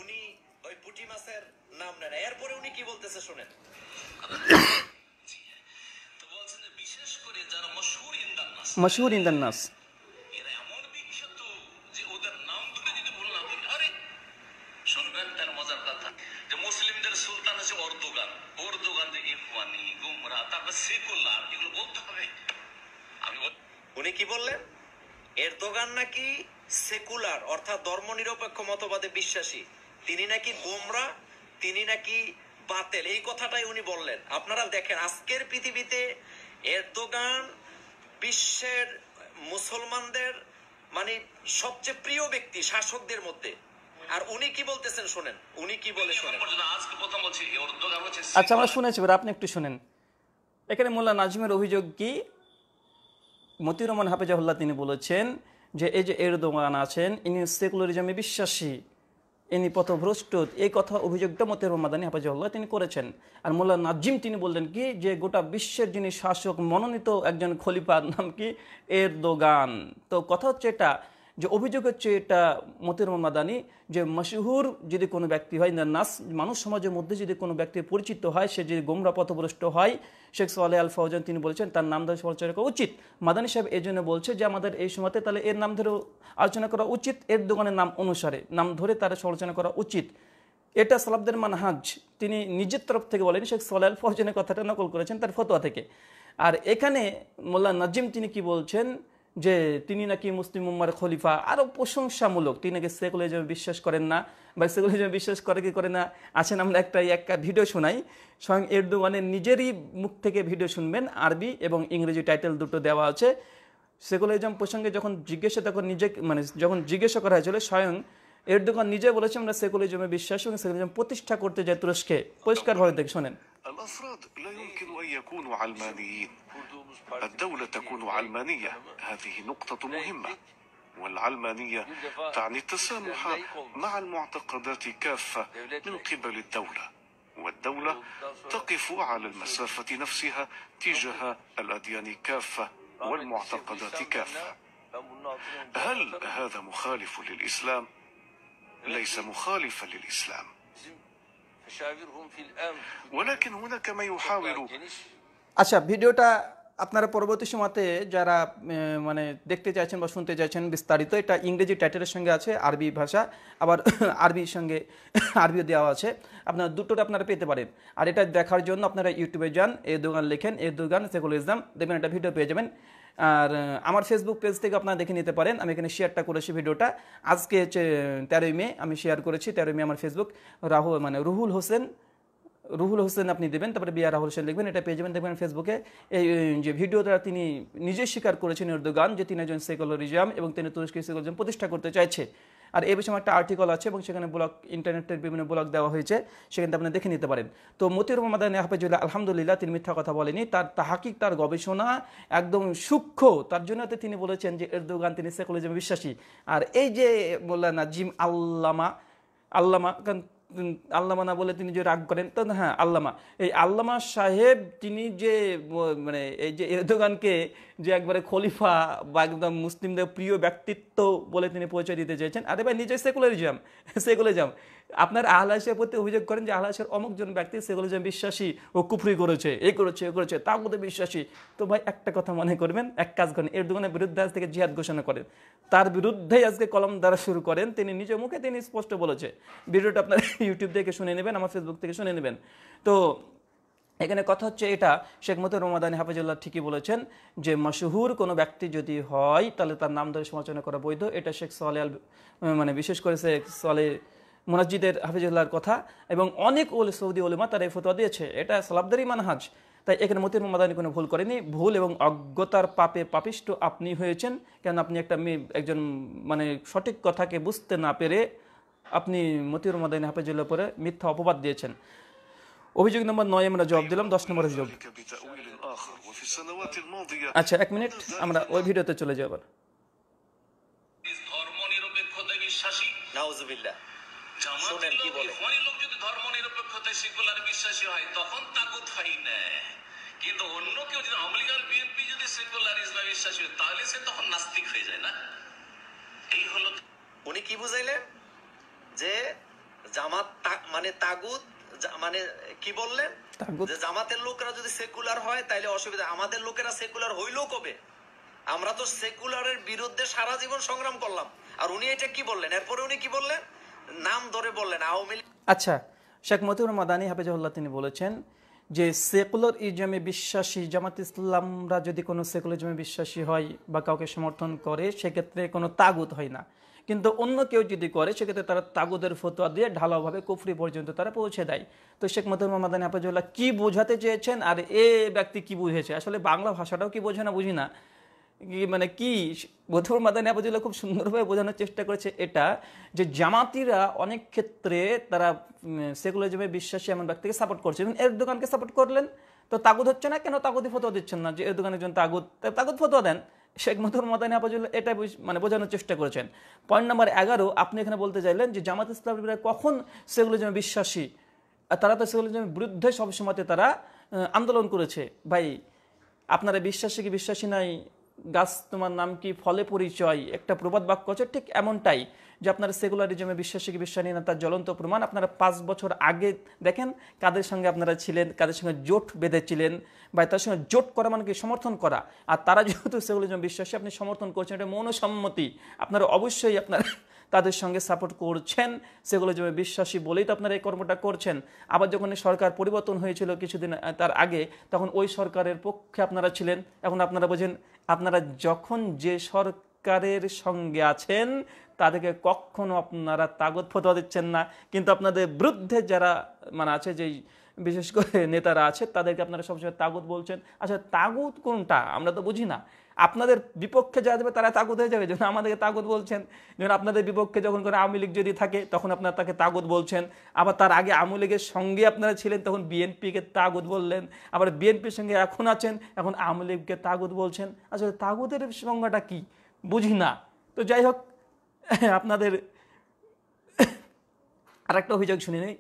মশহুর ইন্দান নাস উনি কি বললেন এরদোগান নাকি সেকুলার অর্থাৎ ধর্ম নিরপেক্ষ মতবাদে বিশ্বাসী তিনি নাকি গোমরা তিনি নাকি বাতেল এই কথাটাই উনি বললেন আপনারা দেখেন আজকের পৃথিবীতে এরদোগান বিশ্বের মুসলমানদের মানে সবচেয়ে প্রিয় ব্যক্তি শাসকদের মধ্যে আর উনি কি বলতেছেন শুনেন উনি কি বলে শুনেন আচ্ছা আমরা শুনেছি আপনি একটু শুনেন এখানে মোল্লা নাজিমের অভিযোগ কি মতিউর রহমান হাফেজাহুল্লাহ তিনি বলেছেন যে এই যে এরদোগান আছেন ইনি সেকুলারিজমে বিশ্বাসী ইনি পথভ্রষ্ট এই কথা অভিযোগটা মতে রহমাদানি হাফাজ তিনি করেছেন আর মোল্লা নাজিম তিনি বললেন কি যে গোটা বিশ্বের যিনি শাসক মনোনীত একজন খলিফার নাম কি এর দোগান তো কথা হচ্ছে এটা যে অভিযোগ হচ্ছে এটা মতের মাদানি যে মশহুর যদি কোনো ব্যক্তি হয় নাস মানুষ সমাজের মধ্যে যদি কোনো ব্যক্তি পরিচিত হয় সে যদি গোমরা পথভ্রষ্ট হয় শেখ সোয়ালে আল ফৌজান তিনি বলেছেন তার নাম ধরে সমালোচনা করা উচিত মাদানী সাহেব এই জন্য বলছে যে আমাদের এই সময়তে তাহলে এর নাম ধরে আলোচনা করা উচিত এর দোকানের নাম অনুসারে নাম ধরে তার সমালোচনা করা উচিত এটা সালাবদের মানহাজ তিনি নিজের তরফ থেকে বলেন শেখ আল ফরজনের কথাটা নকল করেছেন তার ফতোয়া থেকে আর এখানে মোল্লা নাজিম তিনি কি বলছেন যে তিনি নাকি মুসলিম উম্মার খলিফা আরও প্রশংসামূলক তিনি নাকি সেকুলারিজমে বিশ্বাস করেন না বা সেকুলারিজমে বিশ্বাস করে কি করে না আসেন আমরা একটা একটা ভিডিও শোনাই স্বয়ং এরদোয়ানের নিজেরই মুখ থেকে ভিডিও শুনবেন আরবি এবং ইংরেজি টাইটেল দুটো দেওয়া আছে সেকুলারিজম প্রসঙ্গে যখন জিজ্ঞাসা তখন নিজে মানে যখন জিজ্ঞাসা করা হয়েছিল স্বয়ং এরদোয়ান নিজে বলেছে আমরা সেকুলারিজমে বিশ্বাস এবং সেকুলারিজম প্রতিষ্ঠা করতে যাই তুরস্কে পরিষ্কারভাবে দেখে শোনেন لا يمكن يكونوا علمانيين الدولة تكون علمانية هذه نقطة مهمة والعلمانية تعني التسامح مع المعتقدات كافة من قبل الدولة والدولة تقف على المسافة نفسها تجاه الأديان كافة والمعتقدات كافة هل هذا مخالف للإسلام؟ ليس مخالفا للإسلام ولكن هناك ما يحاول আচ্ছা ভিডিওটা আপনারা পরবর্তী সময়তে যারা মানে দেখতে চাইছেন বা শুনতে চাইছেন বিস্তারিত এটা ইংরেজি টাইটেলের সঙ্গে আছে আরবি ভাষা আবার আরবির সঙ্গে আরবিও দেওয়া আছে আপনারা দুটোটা আপনারা পেতে পারেন আর এটা দেখার জন্য আপনারা ইউটিউবে যান এ দোকান লেখেন এ দোকান সেগুলো ইসলাম দেখবেন একটা ভিডিও পেয়ে যাবেন আর আমার ফেসবুক পেজ থেকে আপনারা দেখে নিতে পারেন আমি এখানে শেয়ারটা করেছি ভিডিওটা আজকে হচ্ছে তেরোই মে আমি শেয়ার করেছি তেরোই মে আমার ফেসবুক রাহুল মানে রুহুল হোসেন রুহুল হোসেন আপনি দেবেন তারপরে বিয়া রাহুল হোসেন লিখবেন এটা পেয়ে যাবেন দেখবেন ফেসবুকে এই যে ভিডিও দ্বারা তিনি নিজে স্বীকার করেছেন উর্দুগান যে তিনি একজন সেকুলারিজম এবং তিনি তুরস্কি সেকুলারিজম প্রতিষ্ঠা করতে চাইছে আর এ বিষয়ে একটা আর্টিকল আছে এবং সেখানে ব্লগ ইন্টারনেটের বিভিন্ন ব্লগ দেওয়া হয়েছে সেখানে আপনি দেখে নিতে পারেন তো মতির মাদানী হাফেজুল্লাহ আলহামদুলিল্লাহ তিনি মিথ্যা কথা বলেনি তার তাহাকিক তার গবেষণা একদম সূক্ষ্ম তার জন্য তিনি বলেছেন যে এরদোগান তিনি সেকুলারিজমে বিশ্বাসী আর এই যে বললেন না জিম আল্লামা আল্লামা কারণ আল্লামা না বলে তিনি যে রাগ করেন তো হ্যাঁ আল্লামা এই আল্লামা সাহেব তিনি যে মানে এই যে এরদোগানকে যে একবারে খলিফা বা একদম মুসলিমদের প্রিয় ব্যক্তিত্ব বলে তিনি পরিচয় দিতে চেয়েছেন আরে ভাই নিজের সেকুলারিজম সেকুলারিজম আপনার আহলাসের প্রতি অভিযোগ করেন যে আহলাসের অমুকজন ব্যক্তি সেগুলো যে বিশ্বাসী ও কুফরি করেছে এ করেছে এ করেছে মধ্যে বিশ্বাসী তো ভাই একটা কথা মনে করবেন এক কাজ করেন এর দোকানের বিরুদ্ধে আজ থেকে জিহাদ ঘোষণা করেন তার বিরুদ্ধেই আজকে কলম দ্বারা শুরু করেন তিনি নিজের মুখে তিনি স্পষ্ট বলেছে ভিডিওটা আপনার ইউটিউব থেকে শুনে নেবেন আমার ফেসবুক থেকে শুনে নেবেন তো এখানে কথা হচ্ছে এটা শেখ মতো রমাদানি হাফিজুল্লাহ ঠিকই বলেছেন যে মশহুর কোনো ব্যক্তি যদি হয় তাহলে তার নাম ধরে সমালোচনা করা বৈধ এটা শেখ সোয়ালে মানে বিশেষ করে শেখ সোয়ালে মুনাজিদের হাফিজুল্লাহর কথা এবং অনেক ওল সৌদি ওলিমা তারা এই ফতোয়া দিয়েছে এটা সালাবদারি মানহাজ তাই এখানে মতির মোহাম্মদানি কোনো ভুল করেনি ভুল এবং অজ্ঞতার পাপে পাপিষ্ট আপনি হয়েছেন কেন আপনি একটা মেয়ে একজন মানে সঠিক কথাকে বুঝতে না পেরে আপনি মতির মোহাম্মদানি হাফিজুল্লাহ পরে মিথ্যা অপবাদ দিয়েছেন অভিযোগ নম্বর নয় আমরা জবাব দিলাম দশ নম্বর অভিযোগ আচ্ছা এক মিনিট আমরা ওই ভিডিওতে চলে যাবার নাউজুবিল্লাহ শুনেন কি বলে লোক যদি ধর্ম নিরপেক্ষতায় বিশ্বাসী হয় তখন তাগুত কিন্তু অন্য কেউ যদি বিএনপি যদি বিশ্বাসী হয় তাহলে সে তখন নাস্তিক হয়ে যায় না এই হলো উনি কি বুঝাইলেন যে জামাত মানে তাগুত মানে কি বললেন যে জামাতের লোকরা যদি সেকুলার হয় তাইলে অসুবিধা আমাদের লোকেরা সেকুলার হইলেও কবে আমরা তো সেকুলারের বিরুদ্ধে সারা জীবন সংগ্রাম করলাম আর উনি এটা কি বললেন এরপরে উনি কি বললেন নাম ধরে বললেন আওয়ামী আচ্ছা শেখ মতিউর মাদানী হাফেজাহুল্লাহ তিনি বলেছেন যে সেকুলার ইজমে বিশ্বাসী জামাত ইসলামরা যদি কোনো সেকুলার ইজমে বিশ্বাসী হয় বা কাউকে সমর্থন করে সেক্ষেত্রে কোনো তাগুত হয় না কিন্তু অন্য কেউ যদি করে সেক্ষেত্রে তারা তাগুদের ফতোয়া দিয়ে ঢালাওভাবে কুফরি পর্যন্ত তারা পৌঁছে দেয় তো শেখ মতুর মোহাম্মদানী হাফিজুল্লাহ কী বোঝাতে চেয়েছেন আর এ ব্যক্তি কি বুঝেছে আসলে বাংলা ভাষাটাও কি বোঝে না বুঝি না মানে কি গথুর মাদানী আবুদুল্লাহ খুব সুন্দরভাবে বোঝানোর চেষ্টা করেছে এটা যে জামাতিরা অনেক ক্ষেত্রে তারা সেকুলারিজমে বিশ্বাসী এমন ব্যক্তিকে সাপোর্ট করছে এবং এর দোকানকে সাপোর্ট করলেন তো তাগুদ হচ্ছে না কেন তাগুদি ফতোয়া দিচ্ছেন না যে এর দোকানে একজন তাগুদ তাগুদ ফতোয়া দেন শেখ মধুর মাদানী আপাজুল এটা মানে বোঝানোর চেষ্টা করেছেন পয়েন্ট নাম্বার এগারো আপনি এখানে বলতে চাইলেন যে জামাত ইসলামীরা কখন সেকুলারিজমে বিশ্বাসী তারা তো সেকুলারিজমের বিরুদ্ধে সবসময়তে তারা আন্দোলন করেছে ভাই আপনারা বিশ্বাসী কি বিশ্বাসী নাই গাছ তোমার নাম কি ফলে পরিচয় একটা প্রবাদ বাক্য আছে ঠিক এমনটাই যে আপনারা সেকুলারিজমে বিশ্বাসী কি বিশ্বাস নিয়ে তার জ্বলন্ত প্রমাণ আপনারা পাঁচ বছর আগে দেখেন কাদের সঙ্গে আপনারা ছিলেন কাদের সঙ্গে জোট বেঁধেছিলেন বা তার সঙ্গে জোট করা মানে কি সমর্থন করা আর তারা যেহেতু সেকুলারিজম বিশ্বাসী আপনি সমর্থন করছেন এটা মনসম্মতি আপনারা অবশ্যই আপনারা তাদের সঙ্গে সাপোর্ট করছেন সেগুলো যেভাবে বিশ্বাসী বলেই তো আপনারা এই কর্মটা করছেন আবার যখন সরকার পরিবর্তন হয়েছিল কিছুদিন তার আগে তখন ওই সরকারের পক্ষে আপনারা ছিলেন এখন আপনারা বোঝেন আপনারা যখন যে সরকারের সঙ্গে আছেন তাদেরকে কখনো আপনারা তাগত ফতোয়া দিচ্ছেন না কিন্তু আপনাদের বিরুদ্ধে যারা মানে আছে যেই বিশেষ করে নেতারা আছে তাদেরকে আপনারা সবসময় তাগুত বলছেন আচ্ছা তাগুত কোনটা আমরা তো বুঝি না আপনাদের বিপক্ষে যা যাবে তারা তাগত হয়ে যাবে যখন আমাদেরকে তাগত বলছেন যখন আপনাদের বিপক্ষে যখন কোনো আওয়ামী লীগ যদি থাকে তখন আপনারা তাকে তাগত বলছেন আবার তার আগে আওয়ামী লীগের সঙ্গে আপনারা ছিলেন তখন বিএনপিকে তাগত বললেন আবার বিএনপির সঙ্গে এখন আছেন এখন আওয়ামী লীগকে তাগত বলছেন আসলে তাগতের সংজ্ঞাটা কি বুঝি না তো যাই হোক আপনাদের আরেকটা অভিযোগ শুনি নেই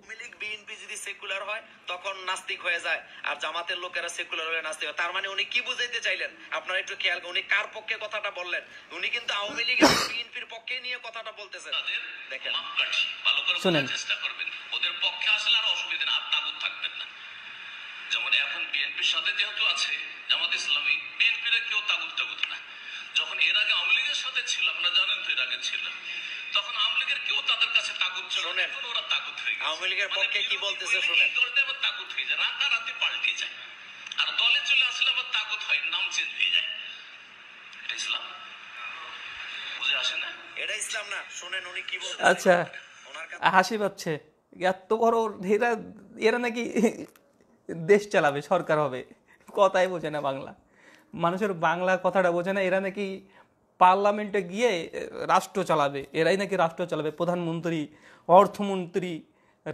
তখন নাস্তিক হয়ে যায় আর জামাতের লোকেরা সেকুলার হয়ে নাস্তিক হয় তার মানে উনি কি বুঝাইতে চাইলেন আপনারা একটু খেয়াল উনি কার পক্ষে কথাটা বললেন উনি কিন্তু আওয়ামী লীগের বিএনপির পক্ষে নিয়ে কথাটা বলতেছেন দেখেন ভালো করে শুনেন চেষ্টা করবেন ওদের পক্ষে আসলে আর অসুবিধা না আপনি আগুন থাকবেন না যেমন এখন বিএনপির সাথে যেহেতু আছে জামাত ইসলামী বিএনপির কেউ তাগুত টাগুত না যখন এর আগে আওয়ামী লীগের সাথে ছিল আপনারা জানেন তো এর আগে ছিল তখন আওয়ামী লীগের কেউ তাদের কাছে তাগুদ ছিল এখন ওরা তাগুদ হয়ে গেছে আওয়ামী লীগের মানে পক্ষে কি বলতেছে দলটা আবার তাগুদ হয়ে যায় পাল্টে যায় আর দলে চলে আসলে আবার তাগুদ হয় নাম চেঞ্জ হয়ে যায় এটা ইসলাম বুঝে আসে না এটা ইসলাম না উনি কি বলছেন আচ্ছা হাসি পাচ্ছে এত বড় এরা এরা নাকি দেশ চালাবে সরকার হবে কথাই বোঝে না বাংলা মানুষের বাংলা কথাটা বোঝে না এরা নাকি পার্লামেন্টে গিয়ে রাষ্ট্র চালাবে এরাই নাকি রাষ্ট্র চালাবে প্রধানমন্ত্রী অর্থমন্ত্রী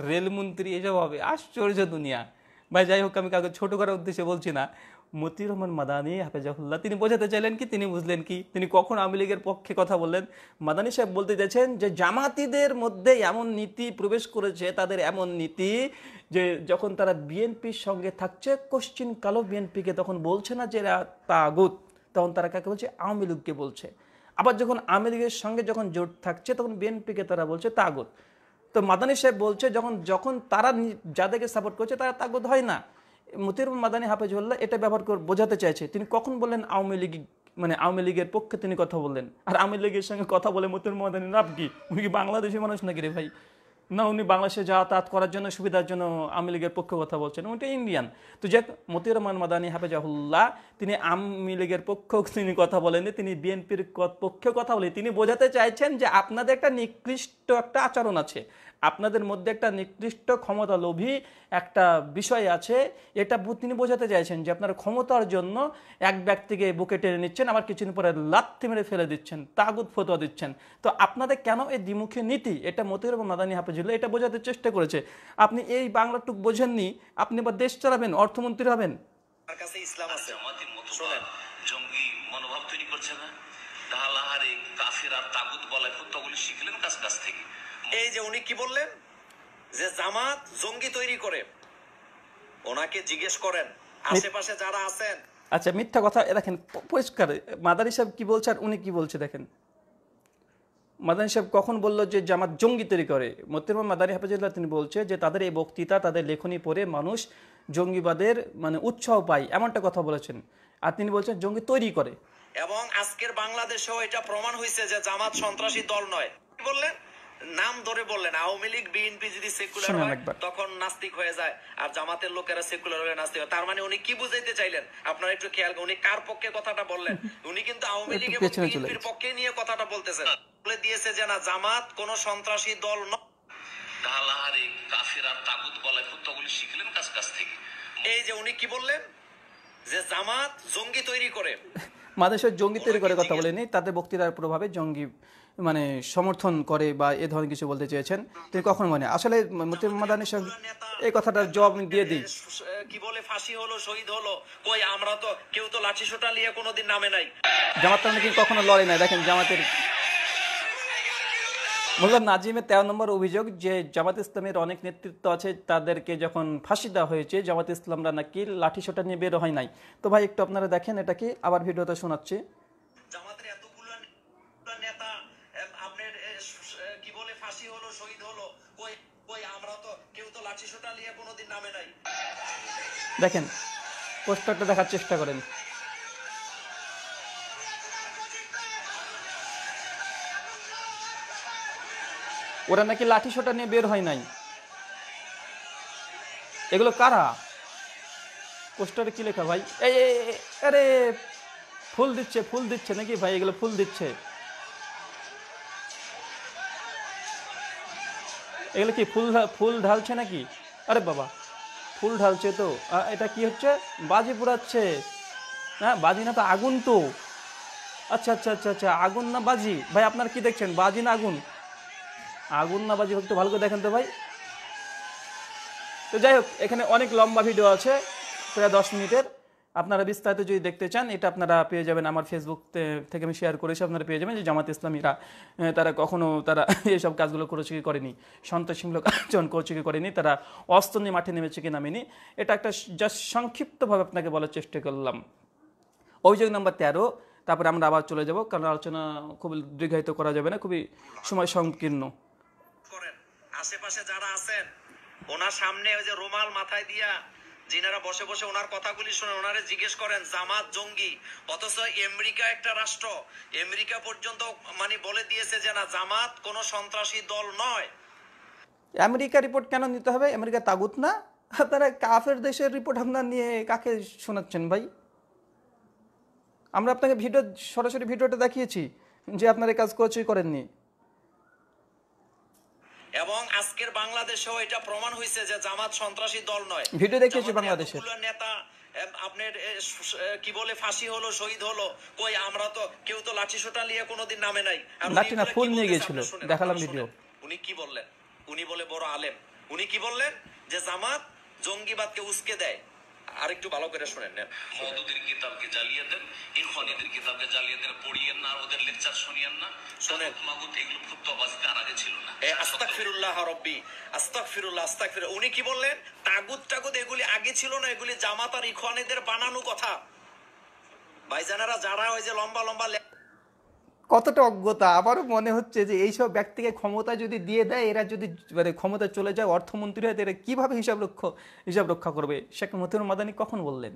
রেলমন্ত্রী এসব হবে আশ্চর্য দুনিয়া ভাই যাই হোক আমি কাউকে ছোটো করার উদ্দেশ্যে বলছি না মতি রহমান মাদানি হাফেজাহুল্লাহ তিনি বোঝাতে চাইলেন কি তিনি বুঝলেন কি তিনি কখন আওয়ামী লীগের পক্ষে কথা বললেন মাদানী সাহেব বলতে চাইছেন যে জামাতিদের মধ্যে এমন নীতি প্রবেশ করেছে তাদের এমন নীতি যে যখন তারা বিএনপির সঙ্গে থাকছে কোশ্চিন কালো বিএনপিকে তখন বলছে না যে এরা তাগুত তখন তারা কাকে বলছে আওয়ামী লীগকে বলছে আবার যখন আওয়ামী লীগের সঙ্গে যখন জোট থাকছে তখন বিএনপিকে তারা বলছে তাগত তো মাদানী সাহেব বলছে যখন যখন তারা যাদেরকে সাপোর্ট করছে তারা তাগত হয় না মতির মাদানী হাফেজুল্লাহ এটা ব্যবহার করে বোঝাতে চাইছে তিনি কখন বললেন আওয়ামী লীগ মানে আওয়ামী লীগের পক্ষে তিনি কথা বললেন আর আওয়ামী লীগের সঙ্গে কথা বলে মতির মাদানী লাভ কি উনি কি বাংলাদেশি মানুষ নাকি রে ভাই না উনি বাংলাদেশে যাতায়াত করার জন্য সুবিধার জন্য আওয়ামী লীগের পক্ষে কথা বলছেন উনিটা ইন্ডিয়ান তো যে মতির রহমান মাদানী হাফেজাহুল্লাহ তিনি আওয়ামী লীগের পক্ষ তিনি কথা বলেননি তিনি বিএনপির পক্ষে কথা বলেন তিনি বোঝাতে চাইছেন যে আপনাদের একটা নিকৃষ্ট একটা আচরণ আছে আপনাদের মধ্যে একটা নির্দিষ্ট ক্ষমতা লোভী একটা বিষয় আছে এটা তিনি বোঝাতে চাইছেন যে আপনার ক্ষমতার জন্য এক ব্যক্তিকে বুকে টেনে নিচ্ছেন আবার কিছুদিন পরে লাথি মেরে ফেলে দিচ্ছেন তাগুদ ফতোয়া দিচ্ছেন তো আপনাদের কেন এই দ্বিমুখী নীতি এটা মতির মাদানী মাদানি হাফিজুল্লাহ এটা বোঝাতে চেষ্টা করেছে আপনি এই বাংলাটুক বোঝেননি আপনি এবার দেশ চালাবেন অর্থমন্ত্রী হবেন কাছে ইসলাম আছে জঙ্গি মনোভাব তৈরি করছে না কাফের আর তাগুদ বলায় হত্যাগুলি শিখলেন কাছ কাছ থেকে এই যে উনি কি বললেন যে জামাত জঙ্গি তৈরি করে ওনাকে জিজ্ঞেস করেন আশেপাশে যারা আছেন আচ্ছা মিথ্যা কথা দেখেন পরিষ্কার মাদারি সাহেব কি বলছে আর উনি কি বলছে দেখেন মাদানী সাহেব কখন বললো যে জামাত জঙ্গি তৈরি করে মোত্তিরমা মাদানী হাফিজুল্লাহ তিনি বলছে যে তাদের এই বক্তৃতা তাদের লেখনী পড়ে মানুষ জঙ্গিবাদের মানে উৎসাহ পায় এমনটা কথা বলেছেন আর তিনি বলছেন জঙ্গি তৈরি করে এবং আজকের বাংলাদেশেও এটা প্রমাণ হয়েছে যে জামাত সন্ত্রাসী দল নয় কি বললেন নাম ধরে বললেন আওয়ামী লীগ বিএনপি যদি সেকুলার হয় তখন নাস্তিক হয়ে যায় আর জামাতের লোকেরা সেকুলার হয়ে নাস্তিক হয় তার মানে উনি কি বুঝাইতে চাইলেন আপনারা একটু খেয়াল উনি কার পক্ষে কথাটা বললেন উনি কিন্তু আওয়ামী লীগ এবং বিএনপির পক্ষে নিয়ে কথাটা বলতেছেন বলে দিয়েছে যে না জামাত কোন সন্ত্রাসী দল নয় কালাহারি কাফির আর তাগুত বলায় পুত্রগুলি শিখলেন কাছ কাছ থেকে এই যে উনি কি বললেন যে জামাত জঙ্গি তৈরি করে মাদেশের জঙ্গি তৈরি করে কথা বলেনি তাতে বক্তৃতার প্রভাবে জঙ্গি মানে সমর্থন করে বা এ ধরনের কিছু বলতে চেয়েছেন তিনি কখন মানে আসলে মতিউর মাদানি এই কথাটা জবাব আমি দিয়ে দিই কি বলে ফাঁসি হলো শহীদ হলো কই আমরা তো কেউ তো লাঠি সোটা নিয়ে কোনোদিন নামে নাই জামাত কিন্তু কখনো লড়ে নাই দেখেন জামাতের মোল্লা নাজিমের তেরো নম্বর অভিযোগ যে জামাত ইসলামের অনেক নেতৃত্ব আছে তাদেরকে যখন ফাঁসি দেওয়া হয়েছে জামাত ইসলামরা নাকি লাঠি সোটা নিয়ে বের হয় নাই তো ভাই একটু আপনারা দেখেন এটা কি আবার ভিডিওটা শোনাচ্ছি দেখেন পোস্টারটা দেখার চেষ্টা করেন ওরা নাকি লাঠি সোটা নিয়ে বের হয় নাই এগুলো কারা পোস্টারে কি লেখা ভাই এই আরে ফুল দিচ্ছে ফুল দিচ্ছে নাকি ভাই এগুলো ফুল দিচ্ছে এগুলো কি ফুল ফুল ঢালছে নাকি আরে বাবা ফুল ঢালছে তো এটা কি হচ্ছে বাজি পোড়াচ্ছে হ্যাঁ বাজি না তো আগুন তো আচ্ছা আচ্ছা আচ্ছা আচ্ছা আগুন না বাজি ভাই আপনার কি দেখছেন বাজি না আগুন আগুন না বাজি একটু ভালো করে দেখেন তো ভাই তো যাই হোক এখানে অনেক লম্বা ভিডিও আছে প্রায় দশ মিনিটের আপনারা বিস্তারিত যদি দেখতে চান এটা আপনারা পেয়ে যাবেন আমার ফেসবুক থেকে আমি শেয়ার করেছি আপনারা পেয়ে যাবেন যে জামাত ইসলামীরা তারা কখনো তারা এইসব কাজগুলো করেছে কি করেনি সন্ত্রাসমূলক আচরণ করছে কি করেনি তারা অস্ত্র নিয়ে মাঠে নেমেছে কি নামেনি এটা একটা জাস্ট সংক্ষিপ্তভাবে আপনাকে বলার চেষ্টা করলাম অভিযোগ নম্বর তেরো তারপরে আমরা আবার চলে যাব কারণ আলোচনা খুব দীর্ঘায়িত করা যাবে না খুবই সময় সংকীর্ণ আশেপাশে যারা আছেন ওনার সামনে ওই যে রুমাল মাথায় দিয়া যিনারা বসে বসে ওনার কথাগুলি শুনে ওনারে জিজ্ঞেস করেন জামাত জঙ্গি অথচ আমেরিকা একটা রাষ্ট্র আমেরিকা পর্যন্ত মানে বলে দিয়েছে যে না জামাত কোনো সন্ত্রাসী দল নয় আমেরিকা রিপোর্ট কেন নিতে হবে আমেরিকা তাগুত না আপনারা কাফের দেশের রিপোর্ট আপনার নিয়ে কাকে শোনাচ্ছেন ভাই আমরা আপনাকে ভিডিও সরাসরি ভিডিওটা দেখিয়েছি যে আপনারা কাজ করেছি করেননি এবং আজকের বাংলাদেশেও এটা প্রমাণ হয়েছে যে জামাত সন্ত্রাসী দল নয় ভিডিও দেখেছি বাংলাদেশের নেতা আপনার কি বলে ফাঁসি হলো শহীদ হলো কই আমরা তো কেউ তো লাঠি সোটা নিয়ে কোনোদিন নামে নাই লাঠি না ফুল নিয়ে গিয়েছিল দেখালাম ভিডিও উনি কি বললেন উনি বলে বড় আলেম উনি কি বললেন যে জামাত জঙ্গিবাদকে উস্কে দেয় আরেকটু ভালো করে শুনেন কিতাবকে জ্বালিয়ে দেন ইরফানিদের কিতাবকে জ্বালিয়ে দেন পড়িয়েন না ওদের লেকচার শুনিয়েন না শোনেন মাগুত এগুলো খুব তবাজিতে আনা গেছিল না আস্তাগফিরুল্লাহ রব্বি আস্তাগফিরুল্লাহ আস্তাগফির উনি কি বললেন তাগুত টাগুত এগুলি আগে ছিল না এগুলি জামাত আর ইখওয়ানিদের বানানো কথা ভাইজানারা যারা ওই যে লম্বা লম্বা কতটা অজ্ঞতা আবারও মনে হচ্ছে যে এইসব ব্যক্তিকে ক্ষমতা যদি দিয়ে দেয় এরা যদি মানে ক্ষমতা চলে যায় অর্থমন্ত্রী হয় এরা কীভাবে হিসাব রক্ষা হিসাব রক্ষা করবে শেখ মতিউর মাদানি কখন বললেন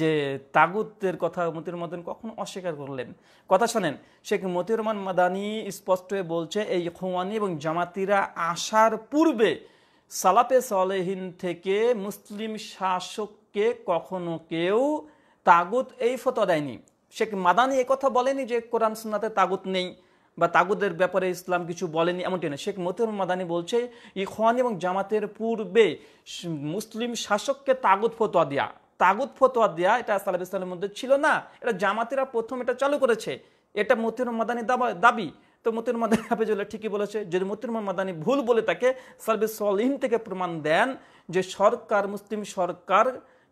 যে তাগুতের কথা মতিউর মাদানি কখন অস্বীকার করলেন কথা শোনেন শেখ মতিউর রহমান মাদানি স্পষ্ট হয়ে বলছে এই খোয়ানি এবং জামাতিরা আসার পূর্বে সালাপে সালেহীন থেকে মুসলিম শাসককে কখনো কেউ তাগুত এই ফতো দেয়নি শেখ মাদানি কথা বলেনি যে কোরআন সুন্নাতে তাগুত নেই বা তাগুদের ব্যাপারে ইসলাম কিছু বলেনি এমনটি না শেখ মতিউর মাদানি বলছে ইখওয়ান এবং জামাতের পূর্বে মুসলিম শাসককে তাগুত ফতোয়া দেয়া তাগুত ফতোয়া দেয়া এটা সালাফ ইসলামের মধ্যে ছিল না এটা জামাতেরা প্রথম এটা চালু করেছে এটা মতিউর মাদানি দাবি তো মতির মাদানি হাফিজুল্লাহ ঠিকই বলেছে যদি মতির মাদানি ভুল বলে তাকে সার্ভিস থেকে প্রমাণ দেন যে সরকার মুসলিম সরকার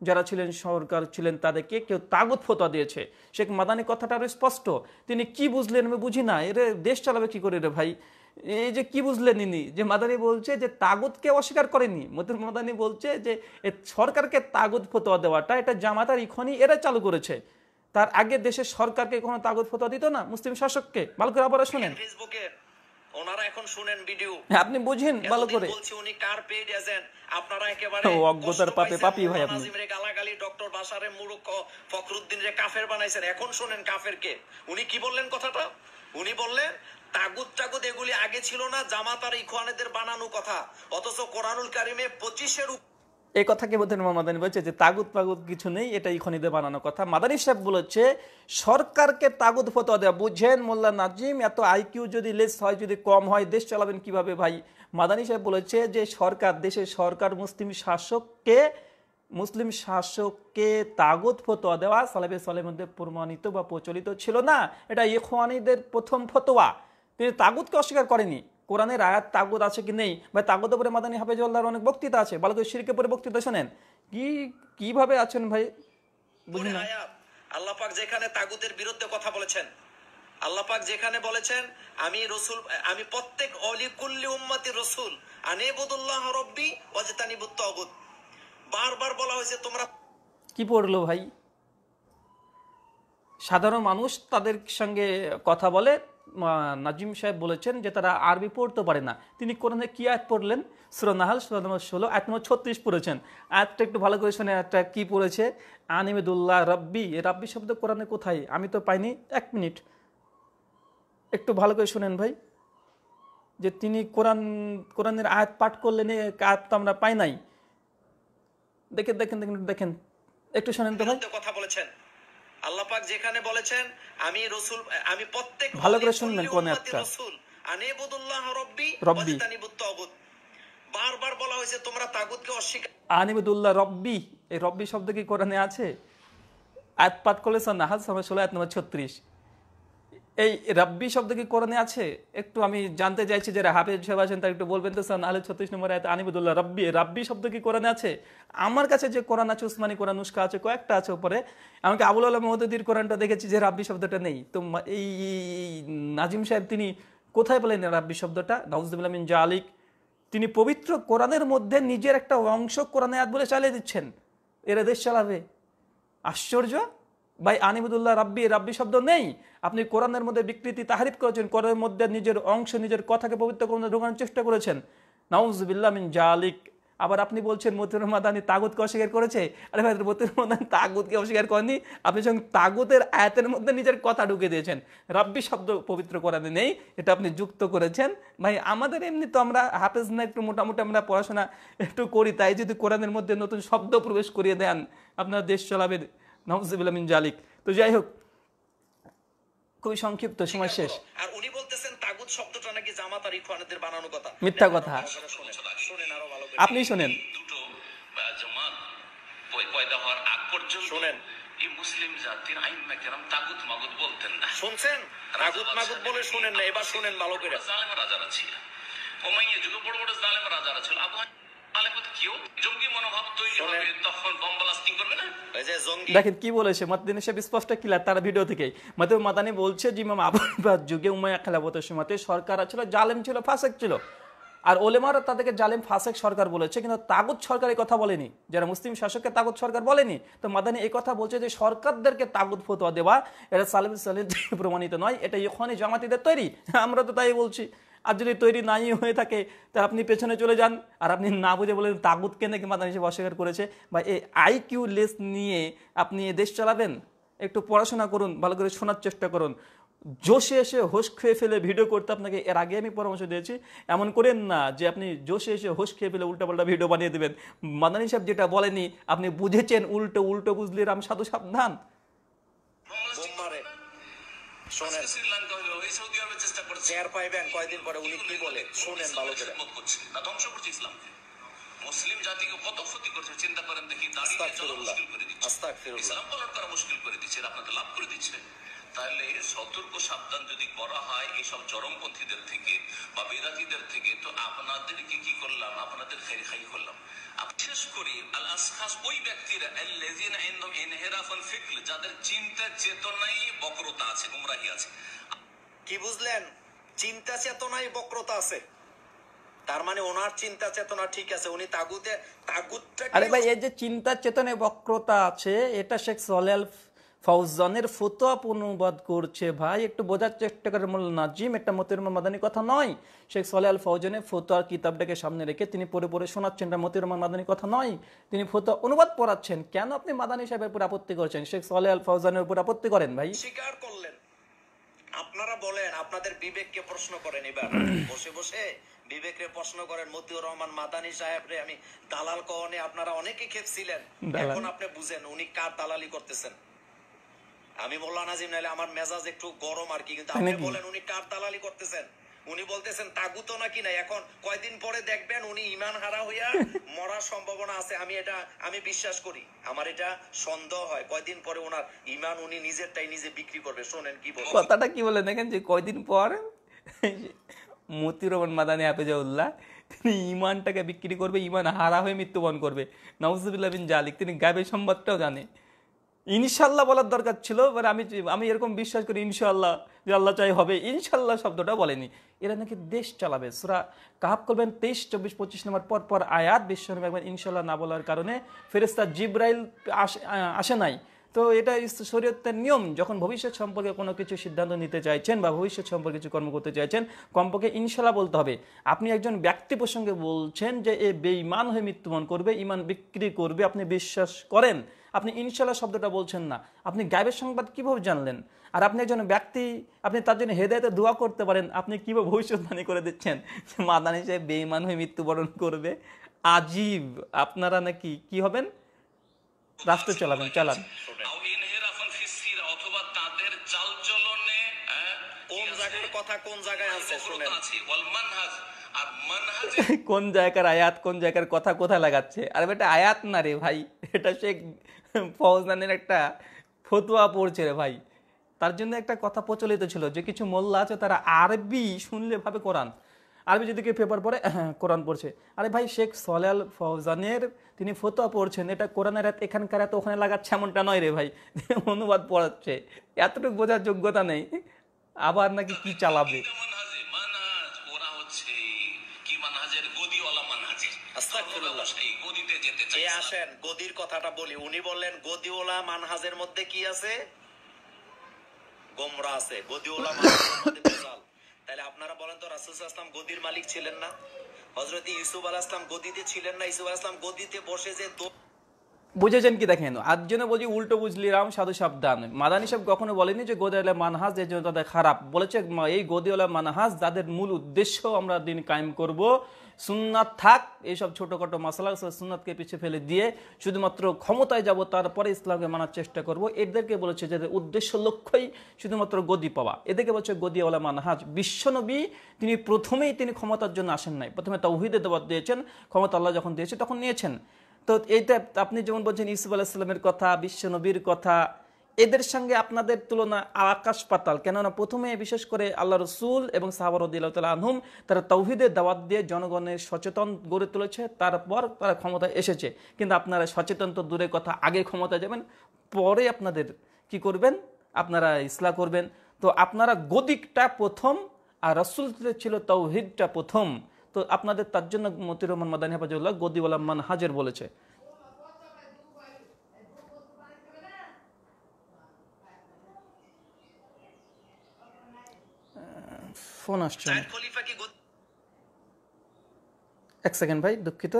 যারা ছিলেন সরকার ছিলেন তাদেরকে কেউ তাগুত ফতোয়া দিয়েছে শেখ মাদানি কথাটা আরও স্পষ্ট তিনি কি বুঝলেন আমি বুঝি না এর দেশ চালাবে কি করে রে ভাই এই যে কি বুঝলেন ইনি যে মাদানি বলছে যে তাগুতকে অস্বীকার করেনি মতুর মাদানি বলছে যে সরকারকে তাগুত ফতোয়া দেওয়াটা এটা জামাতার ইখনি এরা চালু করেছে তার আগে দেশের সরকারকে কোনো তাগুত ফতোয়া দিত না মুসলিম শাসককে ভালো করে আবার শোনেন ফেসবুকে ওনারা এখন শুনেন ভিডিও হ্যাঁ, আপনি বুঝেন ভালো করে বলছি উনি কার পেইড এজেন্ট আপনারা একেবারে অজ্ঞতার পাপে পাপি ভাই আপনি গালাগালি ডক্টর কাফের বানাইছেন এখন শুনেন কাফের কে উনি কি বললেন কথাটা উনি বললেন তাগুদ টাগুদ এগুলি আগে ছিল না জামাত আর ইখওয়ানেদের বানানো কথা অথচ কোরআনুল কারিমে পঁচিশের উপর এই কথাকে বোধেন মামাদানি বলছে যে তাগুদ পাগুদ কিছু নেই এটা ইখনিদের বানানো কথা মাদানী সাহেব বলেছে সরকারকে তাগুদ ফতোয়া দেওয়া বুঝেন মোল্লা নাজিম এত আইকিউ যদি লেস হয় যদি কম হয় দেশ চালাবেন কিভাবে ভাই মাদানী সাহেব বলেছে যে সরকার দেশের সরকার মুসলিম শাসককে মুসলিম শাসককে তাগুদ ফতোয়া দেওয়া সালেবে সালের মধ্যে প্রমাণিত বা প্রচলিত ছিল না এটা ইখওয়ানিদের প্রথম ফতোয়া তিনি তাগুদকে অস্বীকার করেনি কোরআনের আয়াত তাগুদ আছে কি নেই বা তাগুদ উপরে মাদানী আল্লাহর অনেক বক্তৃতা আছে ভালো শিরকে পরে বক্তৃতা শোনেন কি কিভাবে আছেন ভাই বুঝি না আল্লাহ পাক যেখানে তাগুতের বিরুদ্ধে কথা বলেছেন আল্লাহ পাক যেখানে বলেছেন আমি রসুল আমি প্রত্যেক অলিকুল্লি উম্মাতি রসুল আনেবুদুল্লাহ রব্বি ওয়াজতানিবুত তাগুদ বারবার বলা হয়েছে তোমরা কি পড়লো ভাই সাধারণ মানুষ তাদের সঙ্গে কথা বলে নাজিম সাহেব বলেছেন যে তারা আরবি পড়তে পারে না তিনি কোরআনে কি আয়াত পড়লেন সুরনাহাল সুরা নম্বর ষোলো আয়াত নম্বর ছত্রিশ পড়েছেন আয়াতটা একটু ভালো করে শোনেন একটা কী পড়েছে আনিমেদুল্লাহ রব্বি রাব্বি শব্দ কোরআনে কোথায় আমি তো পাইনি এক মিনিট একটু ভালো করে শোনেন ভাই যে তিনি কোরআন কোরআনের আয়াত পাঠ করলেন আয়াত তো আমরা পাই নাই দেখেন দেখেন দেখেন দেখেন একটু শোনেন তো ভাই কথা বলেছেন আল্লাপাক যেখানে বলেছেন আমি রসুল আমি প্রত্যেক ভালো করে শুনবেন কোন একটা রসুল আনেবুদুল্লাহ রব্বি রব্বি বারবার বলা হয়েছে তোমরা তাগুতকে অস্বীকার আনিবুদুল্লাহ রব্বি এই রব্বি শব্দ কি কোরআনে আছে আয়াত পাঠ করলে সান নাহাজ সময় ষোলো আয়াত নম্বর ছত্রিশ এই রাব্বি শব্দ কি কোরআনে আছে একটু আমি জানতে চাইছি যারা হাফেজ সাহেব আছেন তারা একটু বলবেন তো স্যার আলু ছত্রিশ নম্বর আয়তে আনিবুদুল্লাহ রাব্বি রাব্বি শব্দ কি কোরআনে আছে আমার কাছে যে কোরআন আছে উসমানি কোরআন উস্কা আছে কয়েকটা আছে ওপরে আমাকে আবুল আলম মহদুদ্দির কোরআনটা দেখেছি যে রাব্বি শব্দটা নেই তো এই নাজিম সাহেব তিনি কোথায় পেলেন রাব্বি শব্দটা নাউজুবুল্লামিন জা আলিক তিনি পবিত্র কোরআনের মধ্যে নিজের একটা অংশ কোরআনে আয়াত বলে চালিয়ে দিচ্ছেন এরা দেশ চালাবে আশ্চর্য ভাই আনিমুদুল্লাহ রাব্বি রাব্বি শব্দ নেই আপনি কোরআনের মধ্যে বিকৃতি তাহারিফ করেছেন কোরআনের মধ্যে নিজের অংশ নিজের কথাকে পবিত্র করে ঢোকানোর চেষ্টা করেছেন নাউজবিল্লা মিন জালিক আবার আপনি বলছেন মতির মাদানি তাগুদকে অস্বীকার করেছে আরে ভাই মতির মাদানি তাগুদকে অস্বীকার করেনি আপনি যখন তাগুদের আয়াতের মধ্যে নিজের কথা ঢুকে দিয়েছেন রাব্বি শব্দ পবিত্র কোরআনে নেই এটা আপনি যুক্ত করেছেন ভাই আমাদের এমনি তো আমরা হাফেজ না একটু মোটামুটি আমরা পড়াশোনা একটু করি তাই যদি কোরআনের মধ্যে নতুন শব্দ প্রবেশ করিয়ে দেন আপনার দেশ চলাবে নফজিবুল্লামিন জালিক তো যাই হোক খুবই সংক্ষিপ্ত সময় শেষ আর উনি বলতেছেন তাগুত শব্দটা নাকি জামাত আর ইখওয়ানদের বানানো কথা মিথ্যা কথা শুনেন আরো ভালো করে আপনি শুনেন দুটো জামাত পয়দা হওয়ার আগ পর্যন্ত শুনেন এই মুসলিম জাতির আইন মেকেরাম তাগুত মাগুত বলতেন না শুনছেন তাগুত মাগুত বলে শুনেন না এবার শুনেন ভালো করে জালেম রাজারা ছিল ওমাইয়া যুগে বড় বড় জালেম রাজারা ছিল আবু দেখেন কি বলেছে সাহেব স্পষ্ট তার ভিডিও থেকে মাতে মাদানি বলছে যে যুগে উমায়া সরকার ছিল জালেম ছিল ফাসেক ছিল আর ওলেমারা তাদেরকে জালেম ফাসেক সরকার বলেছে কিন্তু তাগুত সরকার এই কথা বলেনি যারা মুসলিম শাসককে তাগুত সরকার বলেনি তো মাদানি এই কথা বলছে যে সরকারদেরকে তাগুত ফতোয়া দেওয়া এটা সালেম সালেম প্রমাণিত নয় এটা এখনই জামাতিদের তৈরি আমরা তো তাই বলছি আর যদি তৈরি নাই হয়ে থাকে তাহলে আপনি পেছনে চলে যান আর আপনি না বুঝে বলেন তাগুদকে নাকি মাদানি হিসেবে অস্বীকার করেছে বা এই আইকিউ লেস নিয়ে আপনি দেশ চালাবেন একটু পড়াশোনা করুন ভালো করে শোনার চেষ্টা করুন জোশে এসে হোশ খেয়ে ফেলে ভিডিও করতে আপনাকে এর আগে আমি পরামর্শ দিয়েছি এমন করেন না যে আপনি জোশে এসে হোশ খেয়ে ফেলে উল্টাপাল্টা ভিডিও বানিয়ে দেবেন মাদানি সাহেব যেটা বলেনি আপনি বুঝেছেন উল্টো উল্টো বুঝলে রাম সাধু সাবধান শোনেন শ্রীলঙ্কা হলো এই সৌদি চেষ্টা করছে পাইবেন কয়দিন পরে উনি কি বলে শোনেন ভালো করে করছে না ধ্বংস করছে মুসলিম জাতিকে কত ক্ষতি করছে চিন্তা করেন দেখি দাঁড়িয়ে মুশকিল করে দিচ্ছে ইসলাম পালন করা মুশকিল করে দিচ্ছে আপনাকে লাভ করে দিচ্ছে তাহলে সতর্ক সাবধান যদি করা হয় এইসব চরমপন্থীদের থেকে বা বেদাতিদের থেকে তো আপনাদেরকে কি করলাম আপনাদের খাই খাই করলাম আল আসখাস ওই ব্যক্তিরা যাদের চিন্তা বক্রতা আছে গোমরাহি আছে কি বুঝলেন চিন্তা চেতনাই বক্রতা আছে তার মানে ওনার চিন্তা চেতনা ঠিক আছে উনি তাগুতে তাগুতটা আরে ভাই এই যে চিন্তা চেতনায় বক্রতা আছে এটা শেখ সলেল ফৌজানের ফুতপ অনুবাদ করছে ভাই একটু বোঝার চেষ্টা করে মূল নাজিম একটা মতির মাদানি কথা নয় শেখ সালে আল ফৌজানের ফতুয়ার কিতাবটাকে সামনে রেখে তিনি পড়ে পড়ে শোনাচ্ছেন এটা মতির মাদানি কথা নয় তিনি ফতুয়া অনুবাদ পড়াচ্ছেন কেন আপনি মাদানি সাহেবের উপর আপত্তি করছেন শেখ সালে আল ফৌজানের উপর আপত্তি করেন ভাই স্বীকার করলেন আপনারা বলেন আপনাদের বিবেককে প্রশ্ন করেন এবার বসে বসে বিবেকরে প্রশ্ন করেন মতিউর রহমান মাদানি সাহেব রে আমি দালাল কওনে আপনারা অনেকে খেপছিলেন এখন আপনি বুঝেন উনি কার দালালি করতেছেন আমি বললাম নাজিম নাইলে আমার মেজাজ একটু গরম আর কি কিন্তু মানে আপনি বলেন উনি কার দালালি করতেছেন উনি বলতেছেন তাগুতো নাকি না এখন কয়দিন পরে দেখবেন উনি ইমান হারা হইয়া মরার সম্ভাবনা আছে আমি এটা আমি বিশ্বাস করি আমার এটা সন্দেহ হয় কয়দিন পরে ওনার ইমান উনি নিজেরটাই নিজে বিক্রি করবে শোনেন কি বলেন কথাটা কি বলে দেখেন যে কয়দিন পর মতির রহমান মাদানি হাফেজাউল্লাহ তিনি ইমানটাকে বিক্রি করবে ইমান হারা হয়ে মৃত্যুবরণ করবে নওয়াজুবিল্লাহ বিন জালিক তিনি গায়েবের সম্বাদটাও জানে ইনশাল্লাহ বলার দরকার ছিল মানে আমি আমি এরকম বিশ্বাস করি ইনশাল্লাহ যে আল্লাহ চাই হবে ইনশাল্লাহ শব্দটা বলেনি এরা নাকি দেশ চালাবে সুরা কাহাব করবেন তেইশ চব্বিশ পঁচিশ নম্বর পর পর আয়াত বিশ্ব একবার ইনশাল্লাহ না বলার কারণে ফেরেস্তা জিব্রাইল আসে নাই তো এটা শরীয়তের নিয়ম যখন ভবিষ্যৎ সম্পর্কে কোনো কিছু সিদ্ধান্ত নিতে চাইছেন বা ভবিষ্যৎ সম্পর্কে কিছু কর্ম করতে চাইছেন কমপক্ষে ইনশাল্লাহ বলতে হবে আপনি একজন ব্যক্তি প্রসঙ্গে বলছেন যে এ বেঈমান হয়ে মৃত্যুবরণ করবে ইমান বিক্রি করবে আপনি বিশ্বাস করেন আপনি ইনশাল্লাহ শব্দটা বলছেন না আপনি গায়েবের সংবাদ কীভাবে জানলেন আর আপনি একজন ব্যক্তি আপনি তার জন্য হেদায়তে দোয়া করতে পারেন আপনি কীভাবে ভবিষ্যৎবাণী করে দিচ্ছেন যে মাদানি সাহেব বেইমান হয়ে মৃত্যুবরণ করবে আজীব আপনারা নাকি কি হবেন রাষ্ট্র চালাবেন চালান কোন কথা কোন জায়গায় আছে শুনেন কোন জায়গার আয়াত কোন জায়গার কথা কোথায় লাগাচ্ছে আর এটা আয়াত না রে ভাই এটা শেখ ফৌজদানের একটা ফতুয়া পড়ছে রে ভাই তার জন্য একটা কথা প্রচলিত ছিল যে কিছু মোল্লা আছে তারা আরবি শুনলে ভাবে কোরআন আরবি যদি কেউ পেপার পড়ে কোরআন পড়ছে আরে ভাই শেখ সলাল ফৌজানের তিনি ফতোয়া পড়ছেন এটা কোরআনের এত এখানকার এত ওখানে লাগাচ্ছে এমনটা নয় রে ভাই অনুবাদ পড়াচ্ছে এতটুকু বোঝার যোগ্যতা নেই আবার নাকি কি চালাবে এ আসেন গদির কথাটা বলি উনি বললেন গদিওলা মানহাজের মধ্যে কি আছে গোমরা আছে গদিওলা তাহলে আপনারা বলেন তো রাসুল গদির মালিক ছিলেন না হজরত ইউসুফ আল গদিতে ছিলেন না ইউসুফ গদিতে বসে যে বুঝেছেন কি দেখেন আর জন্য বলছি উল্টো বুঝলি রাম সাধু সাবধান মাদানী সাহেব কখনো বলেনি যে গোদিওয়ালা মানহাজ এর জন্য তাদের খারাপ বলেছে এই গোদিওয়ালা মানহাজ যাদের মূল উদ্দেশ্য আমরা দিন কায়েম করব সুন্নাত থাক এইসব ছোটোখাটো মশলা সুন্নাতকে পিছিয়ে ফেলে দিয়ে শুধুমাত্র ক্ষমতায় যাব তারপরে ইসলামকে মানার চেষ্টা করব এদেরকে বলেছে যাদের উদ্দেশ্য লক্ষ্যই শুধুমাত্র গদি পাওয়া এদেরকে বলছে গদি ওলা মানহাজ বিশ্বনবী তিনি প্রথমেই তিনি ক্ষমতার জন্য আসেন নাই প্রথমে তাউহিদে দেওয়ার দিয়েছেন ক্ষমতা আল্লাহ যখন দিয়েছে তখন নিয়েছেন তো এইটা আপনি যেমন বলছেন ইসুফ আলাহিসাল্লামের কথা বিশ্বনবীর কথা এদের সঙ্গে আপনাদের তুলনা আকাশ পাতাল কেননা প্রথমে বিশেষ করে আল্লাহ রসুল এবং সাহাবরদ্দিল্লা আহম তারা তৌহিদের দাওয়াত দিয়ে জনগণের সচেতন গড়ে তুলেছে তারপর তারা ক্ষমতা এসেছে কিন্তু আপনারা সচেতন তো দূরের কথা আগে ক্ষমতা যাবেন পরে আপনাদের কি করবেন আপনারা ইসলা করবেন তো আপনারা গদিকটা প্রথম আর রসুল ছিল তৌহিদটা প্রথম তো আপনাদের তার জন্য মতির রহমান মাদানী হাফাজুল্লাহ গদিওয়ালা মান হাজের বলেছে ফোন আসছে এক সেকেন্ড ভাই দুঃখিত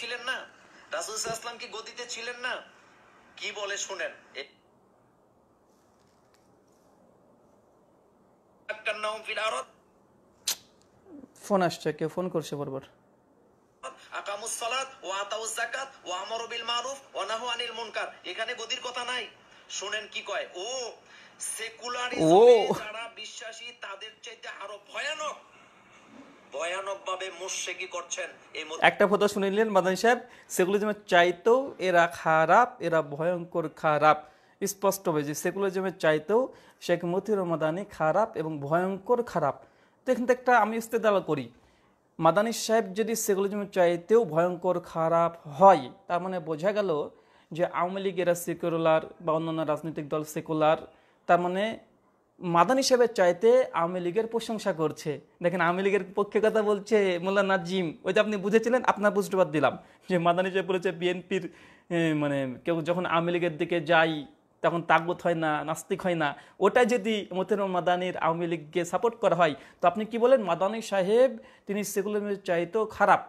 ছিলেন না রাসুল কি ছিলেন না কি বলে ফোন আসছে কেউ ফোন করছে বরবার আকামুস সালাত ও আতাউজ জাকাত ও আমারু বিল মারুফ ওয়া নাহু আনিল মুনকার এখানে গদির কথা নাই শুনেন কি কয় ও সেকুলারিজমে যারা বিশ্বাসী তাদের চাইতে আরো ভয়ানক ভয়ানক ভাবে মুশরিকি করছেন একটা কথা শুনে নিলেন মাদানী সাহেব সেকুলারিজমের চাইতেও এরা খারাপ এরা ভয়ঙ্কর খারাপ স্পষ্ট হয়েছে যে সেকুলারিজমের চাইতেও শেখ মতিউর মাদানি খারাপ এবং ভয়ঙ্কর খারাপ তো এখান থেকে একটা আমি ইস্তেদাল করি মাদানী সাহেব যদি সেকুলারিজমের চাইতেও ভয়ঙ্কর খারাপ হয় তার মানে বোঝা গেল যে আওয়ামী লীগ এরা সেকুলার বা অন্যান্য রাজনৈতিক দল সেকুলার তার মানে মাদান হিসেবে চাইতে আওয়ামী লীগের প্রশংসা করছে দেখেন আওয়ামী লীগের পক্ষে কথা বলছে মোল্লা নাজিম ওই যে আপনি বুঝেছিলেন আপনার বুঝতেবাদ দিলাম যে মাদান হিসেবে বলেছে বিএনপির মানে কেউ যখন আওয়ামী লীগের দিকে যাই তখন তাগবত হয় না নাস্তিক হয় না ওটা যদি মতের মাদানির আওয়ামী লীগকে সাপোর্ট করা হয় তো আপনি কি বলেন মাদানি সাহেব তিনি সেকুলারিজম চাইতেও খারাপ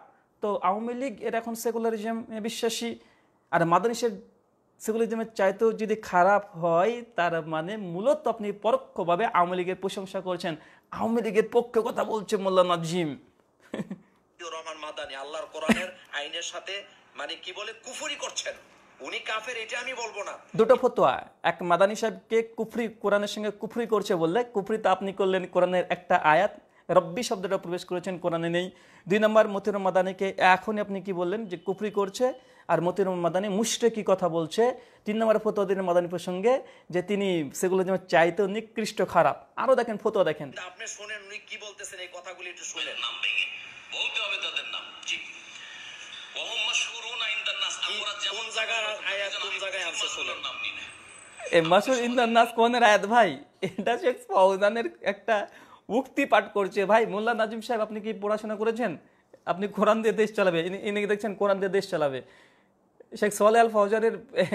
তো আওয়ামী লীগ এর এখন সেকুলারিজম বিশ্বাসী আর মাদানিসের সেকুলারিজমের চাইতেও যদি খারাপ হয় তার মানে মূলত আপনি পরোক্ষভাবে আওয়ামী লীগের প্রশংসা করছেন আওয়ামী লীগের পক্ষে কথা বলছে মোল্লা নাজিম রহমান মাদানি আল্লাহর কোরআনের আইনের সাথে মানে কি বলে কুফুরি করছেন উনি কাফের এটা আমি বলবো না দুটো ফতোয়া এক মাদানি সাহেবকে কুফরি কোরআনের সঙ্গে কুফরি করছে বললে কুফরি তো আপনি করলেন কোরআনের একটা আয়াত রব্বি শব্দটা প্রবেশ করেছেন কোরআনে নেই দুই নম্বর মতির মাদানিকে এখনই আপনি কি বললেন যে কুফরি করছে আর মতির মাদানি কি কথা বলছে তিন নম্বর ফতোয়াদিন মাদানি প্রসঙ্গে যে তিনি সেগুলো যেমন চাইতে নিকৃষ্ট খারাপ আরো দেখেন ফতোয়া দেখেন আপনি উনি কি বলতেছেন এই কথাগুলি একটু শুনেন নাম বলতে হবে তাদের নাম জি কোন জায়গায় আয়াত কোন জায়গায় আছে নাম নিনে মাসুর আয়াত ভাই এটা শেখ একটা উক্তি পাঠ করছে ভাই মোল্লা নাজিম সাহেব আপনি কি পড়াশোনা করেছেন আপনি কোরআন দিয়ে দেশ চালাবে ইনি দেখছেন কোরআন দিয়ে দেশ চালাবে শেখ সোহালে আল ফৌজারের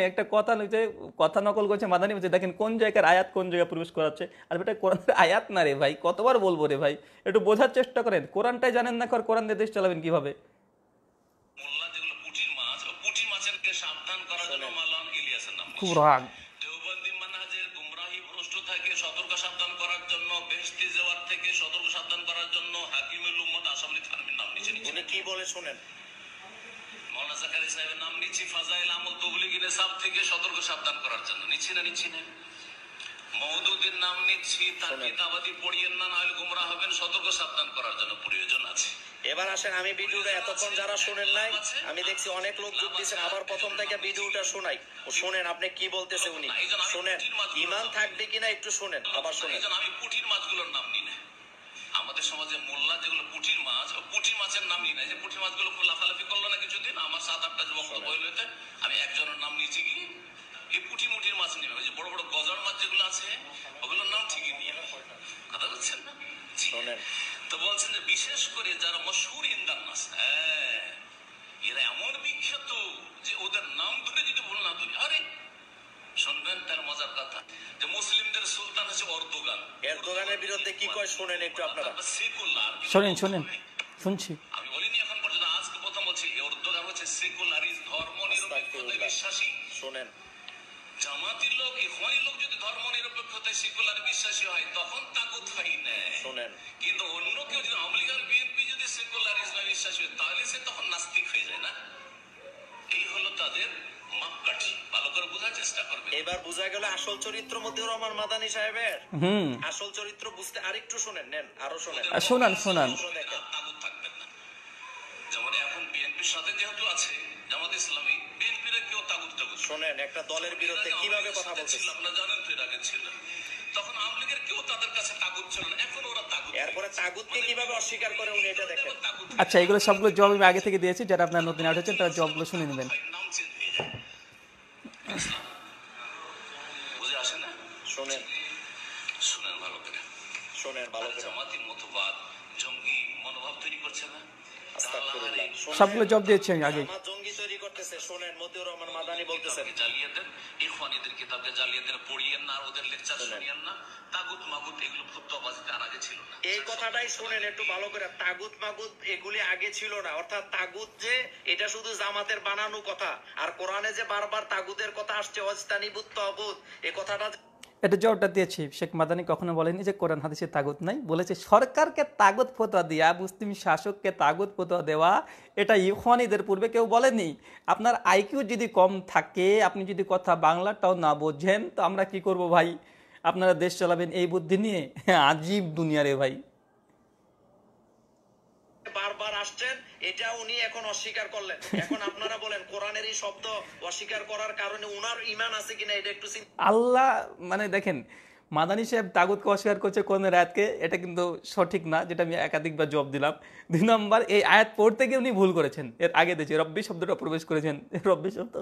একটা কথা যে কথা নকল করছে মাদানি বলছে দেখেন কোন জায়গার আয়াত কোন জায়গায় প্রবেশ করাচ্ছে আর এটা কোরআনের আয়াত না রে ভাই কতবার বলবো রে ভাই একটু বোঝার চেষ্টা করেন কোরআনটাই জানেন না কোরআন দিয়ে দেশ চালাবেন কিভাবে খুব রাগ কি বলে শোনেন সাহেবের নাম ফাজাইল আমল থেকে সতর্ক সাবধান করার জন্য নিচ্ছি না নিচ্ছি না নাম নিচ্ছি তার কিতাবাদি পড়িয়েন না নাহলে গুমরা হবেন সতর্ক সাবধান করার জন্য প্রয়োজন আছে এবার আসেন আমি ভিডিওটা এতক্ষণ যারা শুনেন নাই আমি দেখছি অনেক লোক যোগ দিয়েছেন আবার প্রথম থেকে ভিডিওটা শোনাই শোনেন আপনি কি বলতেছে উনি শোনেন ইমান থাকবে কিনা একটু শোনেন আবার শোনেন আমি পুটির মাছগুলোর নাম নিই আমাদের সমাজে মোল্লা যেগুলো পুঁটির মাছ পুঁটির মাছের নাম নিয়ে যে যে পুঁটির মাছগুলো লাফালাফি করলো না কিছুদিন আমার সাত আটটা বক্তব্য হইলো আমি একজনের নাম নিয়েছি কি এই পুঁটি মুটির মাছ নিয়ে যে বড় বড় গজার মাছ যেগুলো আছে ওগুলোর নাম ঠিকই নিয়ে কথা বলছেন না তো বলছেন যে বিশেষ করে যারা মশহুর ইন্দার মাছ হ্যাঁ এরা এমন বিখ্যাত যে ওদের নাম ধরে যদি ভুল না তুমি আরে শুনবেন তার মজার কথা যে মুসলিমদের সুলতান হচ্ছে অর্দোগান এরদোগানের বিরুদ্ধে কি কয় শুনেন একটু আপনারা শুনেন শুনেন শুনছি আমি বলিনি এখন পর্যন্ত আজকে প্রথম বলছি অর্দোগান হচ্ছে সেকুলারিস্ট ধর্ম নিরপেক্ষতায় বিশ্বাসী শুনেন জামাতির লোক ইখওয়ানি লোক যদি ধর্ম নিরপেক্ষতায় সেকুলার বিশ্বাসী হয় তখন তাগুত হয় না শুনেন কিন্তু অন্য কেউ যদি আমলিগার বিএনপি যদি সেকুলারিজমে বিশ্বাসী হয় তাহলে সে তখন নাস্তিক হয়ে যায় না এই হলো তাদের এবার বোঝা গেল আসল চরিত্র রহমান সাহেবের হুম আসল চরিত্র বুঝতে আরেকটু নেন আরো শোনান শোনান যেমন এখন বিএনপির সাথে যেহেতু আছে জামাত ইসলামী বিএনপির কেউ তাগুত শোনেন একটা দলের বিরুদ্ধে কিভাবে কথা বলছে আপনারা জানেন তো এর আগে ছিল তখন আওয়ামী কেউ তাদের কাছে তাগুত ছিল না এখন ওরা তাগুত এরপরে তাগুতকে মানে কিভাবে অস্বীকার করে উনি এটা দেখেন আচ্ছা এগুলো সবগুলো জব আমি আগে থেকে দিয়েছি যারা আপনারা নতুন আউট হচ্ছেন তারা জবগুলো শুনে নেবেন সবগুলো জব দিয়েছি আমি আগে এই কথাটাই শোনেন একটু ভালো করে তাগুত মাগুত এগুলি আগে ছিল না অর্থাৎ তাগুত যে এটা শুধু জামাতের বানানো কথা আর কোরআনে যে বারবার তাগুদের কথা আসছে বুদ্ধ অবুধ এই কথাটা এটা যে দিয়েছি শেখ মাদানি কখনো বলেনি যে কোরআন হাদিসে তাগুত নাই বলেছে সরকারকে তাগুত ফতোয়া দেওয়া মুসলিম শাসককে তাগুত ফতোয়া দেওয়া এটা ইউহানিদের পূর্বে কেউ বলেনি আপনার আইকিউ যদি কম থাকে আপনি যদি কথা বাংলাটাও না বোঝেন তো আমরা কি করব ভাই আপনারা দেশ চালাবেন এই বুদ্ধি নিয়ে আজীব দুনিয়ারে ভাই বারবার আসছেন এটা উনি এখন অস্বীকার করলেন এখন আপনারা বলেন কোরআনেরই শব্দ অস্বীকার করার কারণে উনার ইমান আছে কিনা এটা একটু আল্লাহ মানে দেখেন মাদানী সাহেব তাগুদকে অস্বীকার করছে কোন আয়াতকে এটা কিন্তু সঠিক না যেটা আমি একাধিকবার জব দিলাম দুই নম্বর এই আয়াত পড়তে গিয়ে উনি ভুল করেছেন এর আগে দিয়েছে রব্বি শব্দটা প্রবেশ করেছেন রব্বি শব্দ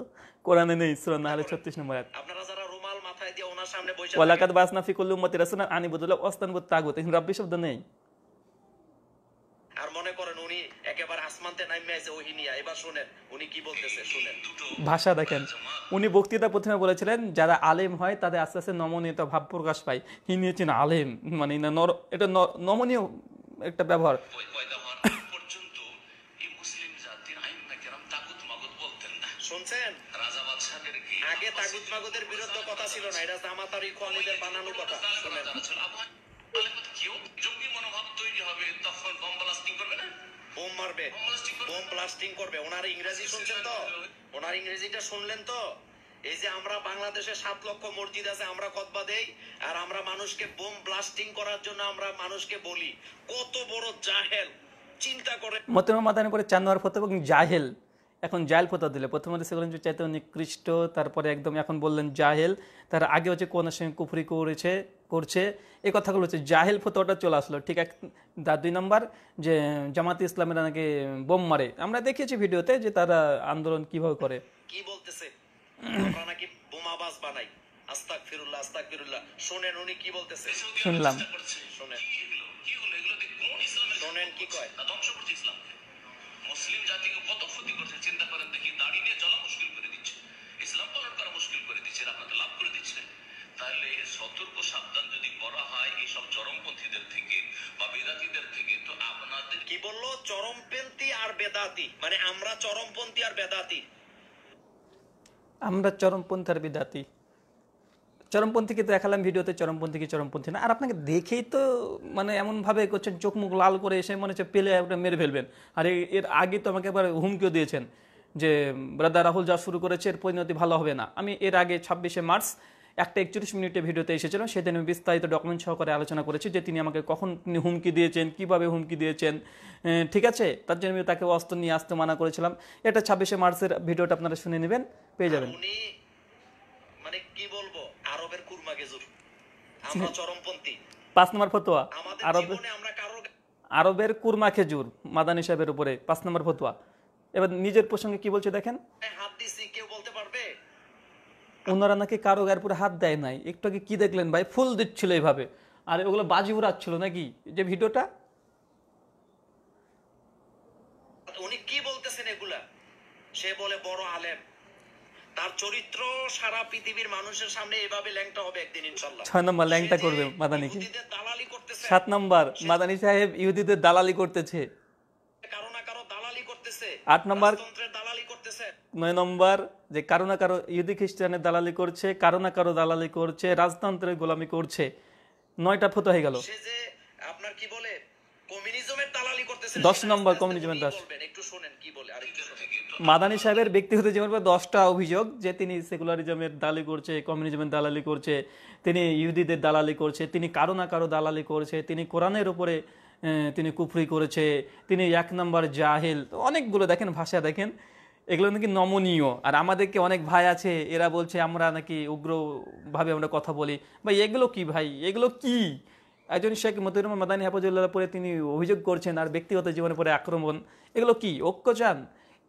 কোরআনে নেই ইসরো না হলে ছত্রিশ নম্বর আয়াত আপনারা যারা রুমাল মাথায় দিয়ে ওনার সামনে বসে ওয়ালাকাত বাসনাফি ফিকুল উম্মতি রাসূলান আনি বুদুল্লাহ ওয়াস্তানবুত তাগুত রব্বি শব্দ নেই প্রান্তে উনি কি বলতেছে শুনেন ভাষা দেখেন উনি বক্তৃতা প্রথমে বলেছিলেন যারা আলেম হয় তাদের আস্তে আস্তে নমনীয় ভাব প্রকাশ পায় হিনি হচ্ছেন আলেম মানে এটা নমনীয় একটা ব্যবহার আগে তাগুত মাগুদের বিরুদ্ধে কথা ছিল না এটা জামাতারি খলিদের বানানো কথা শুনেন বোম মারবে বোম ব্লাস্টিং করবে ওনার ইংরেজি শুনছেন তো ওনার ইংরেজিটা শুনলেন তো এই যে আমরা বাংলাদেশে সাত লক্ষ মসজিদ আছে আমরা কতবা দেই আর আমরা মানুষকে বোম ব্লাস্টিং করার জন্য আমরা মানুষকে বলি কত বড় জাহেল চিন্তা করে মতমে মাদান করে চান্নার এবং জাহেল এখন জাহেল ফতো দিলে প্রথমে হচ্ছে বলেন চাইতে নিকৃষ্ট তারপরে একদম এখন বললেন জাহেল তার আগে হচ্ছে কোন সঙ্গে কুফরি করেছে করছে এই কথাগুলো হচ্ছে জাহেল ফতোয়াটা চলে আসলো ঠিক এক তার দুই নম্বর যে জামাত ইসলামেরা নাকি বোম মারে আমরা দেখিয়েছি ভিডিওতে যে তারা আন্দোলন কিভাবে করে কি বলতেছে নাকি বোমাবাজ বানাই আস্তাগফিরুল্লাহ আস্তাগফিরুল্লাহ শুনেন উনি কি বলতেছে শুনলাম শুনেন কি কয় ধ্বংস করছে ইসলাম মুসলিম জাতিকে কত ক্ষতি করছে চিন্তা বেদাতি মানে আমরা চরমপন্থী আর বেদাতি আমরা চরমপন্থী আর বেদাতি চরমপন্থীকে দেখালাম ভিডিওতে চরমপন্থী কি চরমপন্থী না আর আপনাকে দেখেই তো মানে এমনভাবে করছেন চোখ মুখ লাল করে এসে মনে হচ্ছে পেলে ওটা মেরে ফেলবেন আর এর আগে তো আমাকে একবার হুমকিও দিয়েছেন যে ব্রাদার রাহুল যা শুরু করেছে এর পরিণতি ভালো হবে না আমি এর আগে ছাব্বিশে মার্চ একটা একচল্লিশ মিনিটে ভিডিওতে এসেছিলাম সেদিন আমি বিস্তারিত ডকুমেন্ট সহকারে আলোচনা করেছি যে তিনি আমাকে কখন তিনি হুমকি দিয়েছেন কিভাবে হুমকি দিয়েছেন ঠিক আছে তার জন্য আমি তাকে অস্ত্র নিয়ে আসতে মানা করেছিলাম এটা ছাব্বিশে মার্চের ভিডিওটা আপনারা শুনে নেবেন পেয়ে যাবেন মানে কি বলবো আরবের আমরা চরমপন্থী পাঁচ নম্বর ফতোয়া আরবের কুরমা খেজুর মাদানি সাহেবের উপরে পাঁচ নম্বর ফতোয়া এবার নিজের প্রসঙ্গে কি বলছে দেখেন হাত দিছি কেউ ওনারা নাকি কারো গায়ের হাত দেয় নাই একটু আগে কী দেখলেন ভাই ফুল দিচ্ছিল এইভাবে আর ওগুলো বাজি উড়াচ্ছিল নাকি যে ভিডিওটা উনি কি বলতেছেন এগুলা সে বলে বড় আলেম তার চরিত্র সারা পৃথিবীর মানুষের সামনে এভাবে ল্যাংটা হবে একদিন ইনশাআল্লাহ ছয় নম্বর ল্যাংটা করবে দালালি করতেছে সাত নম্বর মাদানি সাহেব ইহুদিদের দালালি করতেছে কারো না কারো দালালি করতেছে আট নম্বর দালালি নয় নম্বর যে কারো না কারো ইহুদি খ্রিস্টানের দালালি করছে কারো না কারো দালালি করছে রাজতন্ত্রের গোলামি করছে নয়টা ফতো হয়ে গেল আপনার নম্বর কমিউনিজমের দাস মাদানী সাহেবের ব্যক্তিগত জীবনের পর দশটা অভিযোগ যে তিনি সেকুলারিজমের দালালি করছে কমিউনিজমের দালালি করছে তিনি ইহুদিদের দালালি করছে তিনি কারো না কারো দালালি করছে তিনি কোরআনের উপরে তিনি কুফরি করেছে তিনি এক নম্বর জাহেল অনেকগুলো দেখেন ভাষা দেখেন এগুলো নাকি নমনীয় আর আমাদেরকে অনেক ভাই আছে এরা বলছে আমরা নাকি উগ্রভাবে আমরা কথা বলি ভাই এগুলো কি ভাই এগুলো কি একজন শেখ মতিরুমা মাদানী হাফজুল্লাহ পরে তিনি অভিযোগ করছেন আর ব্যক্তিগত জীবনে পরে আক্রমণ এগুলো কি ঐক্য চান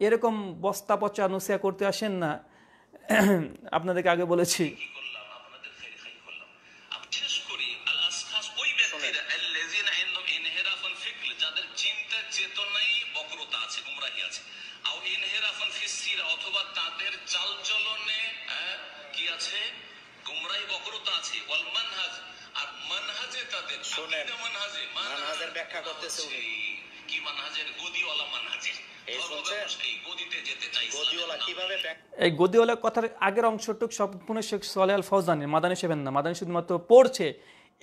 এরকম বস্তা পচা নুসিয়া করতে আসেন না আপনাদেরকে আগে বলেছি এই গদিওয়ালা কথার আগের অংশটুক সম্পূর্ণ শেখ সোলে আল ফৌজানের মাদানী সাহেবের না মাদানী শুধুমাত্র পড়ছে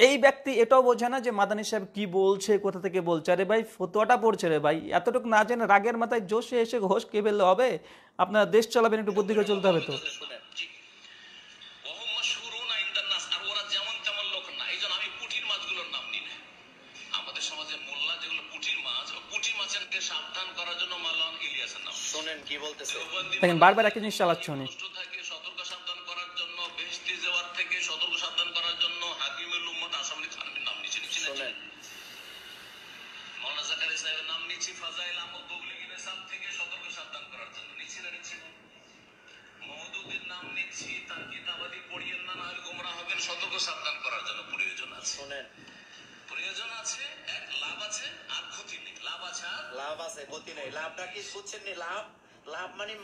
এই ব্যক্তি এটাও বোঝে না যে মাদানী সাহেব কি বলছে কোথা থেকে বলছে আরে ভাই ফতোয়াটা পড়ছে রে ভাই এতটুকু না জেনে রাগের মাথায় জোশে এসে ঘোষ কে ফেললে হবে আপনার দেশ চলাবেন একটু বুদ্ধি করে চলতে হবে তো ببین برابر یک جنس چلات چونی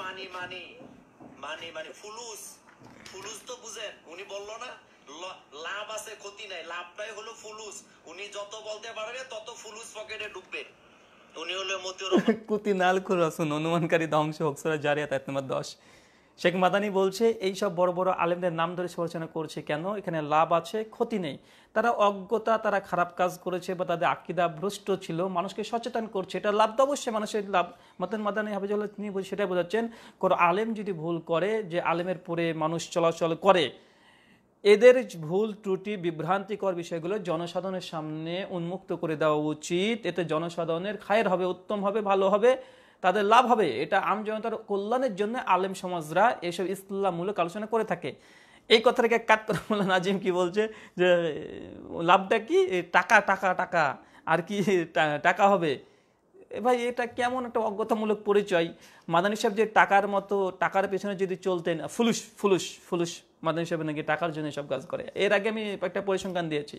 মানি মানি মানি মানি মানি ফুলুস ফুলুস তো বুঝেন উনি বললো না লাভ আছে ক্ষতি নাই লাভটাই হলো ফুলুস উনি যত বলতে পারবে তত ফুলুস পকেটে ডুববে উনি হলো মতিউর কুতি নাল খুরাসুন অনুমানকারী ধ্বংস হোক সরা জারিয়া আয়াত নম্বর শেখ মাদানি বলছে এই সব বড় বড় আলেমদের নাম ধরে সমালোচনা করছে কেন এখানে লাভ আছে ক্ষতি নেই তারা অজ্ঞতা তারা খারাপ কাজ করেছে বা তাদের আকিদা ভ্রষ্ট ছিল মানুষকে সচেতন করছে এটা লাভ তো অবশ্যই মানুষের লাভ মতন মাদানি হাফিজুল্লাহ তিনি সেটাই বোঝাচ্ছেন কোনো আলেম যদি ভুল করে যে আলেমের পরে মানুষ চলাচল করে এদের ভুল ত্রুটি বিভ্রান্তিকর বিষয়গুলো জনসাধারণের সামনে উন্মুক্ত করে দেওয়া উচিত এতে জনসাধারণের খায়ের হবে উত্তম হবে ভালো হবে তাদের লাভ হবে এটা আমজনতার কল্যাণের জন্য আলেম সমাজরা এসব ইসলামূলক আলোচনা করে থাকে এই কথাটাকে কাট করে মোল্লা নাজিম কি বলছে যে লাভটা কি টাকা টাকা টাকা আর কি টাকা হবে ভাই এটা কেমন একটা অজ্ঞতামূলক পরিচয় মাদানী সাহেব যে টাকার মতো টাকার পেছনে যদি চলতেন ফুলুস ফুলুস ফুলুস মাদানী সাহেব নাকি টাকার জন্য সব কাজ করে এর আগে আমি একটা পরিসংখ্যান দিয়েছি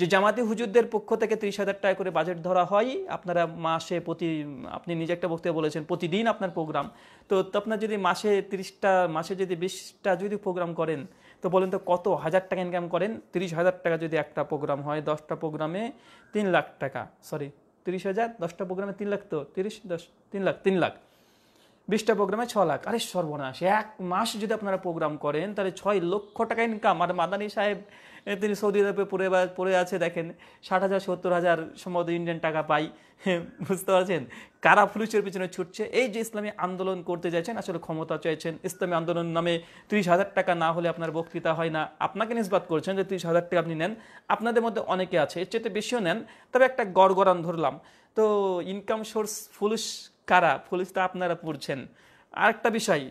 যে জামাতি হুজুরদের পক্ষ থেকে তিরিশ হাজার টাকা করে বাজেট ধরা হয় আপনারা মাসে প্রতি আপনি নিজে একটা বক্তব্য বলেছেন প্রতিদিন আপনার প্রোগ্রাম তো আপনার যদি মাসে তিরিশটা মাসে যদি বিশটা যদি প্রোগ্রাম করেন তো বলেন তো কত হাজার টাকা ইনকাম করেন তিরিশ হাজার টাকা যদি একটা প্রোগ্রাম হয় দশটা প্রোগ্রামে তিন লাখ টাকা সরি তিরিশ হাজার দশটা প্রোগ্রামে তিন লাখ তো তিরিশ দশ তিন লাখ তিন লাখ বিশটা প্রোগ্রামে ছ লাখ আরে সর্বনাশ এক মাস যদি আপনারা প্রোগ্রাম করেন তাহলে ছয় লক্ষ টাকা ইনকাম আর মাদানি সাহেব তিনি সৌদি আরবে পড়ে পড়ে আছে দেখেন ষাট হাজার সত্তর হাজার সম্ভবত ইন্ডিয়ান টাকা পাই হ্যাঁ, বুঝতে পারছেন কারা পুলিশের পিছনে ছুটছে এই যে ইসলামী আন্দোলন করতে চাইছেন আসলে ক্ষমতা চাইছেন ইসলামী আন্দোলন নামে তিরিশ হাজার টাকা না হলে আপনার বক্তৃতা হয় না আপনাকে নিষ্পাত করছেন যে ত্রিশ হাজার টাকা আপনি নেন আপনাদের মধ্যে অনেকে আছে এর চেয়ে বেশিও নেন তবে একটা গড়গড়ান ধরলাম তো ইনকাম সোর্স পুলিশ কারা পুলিশটা আপনারা পড়ছেন আরেকটা বিষয়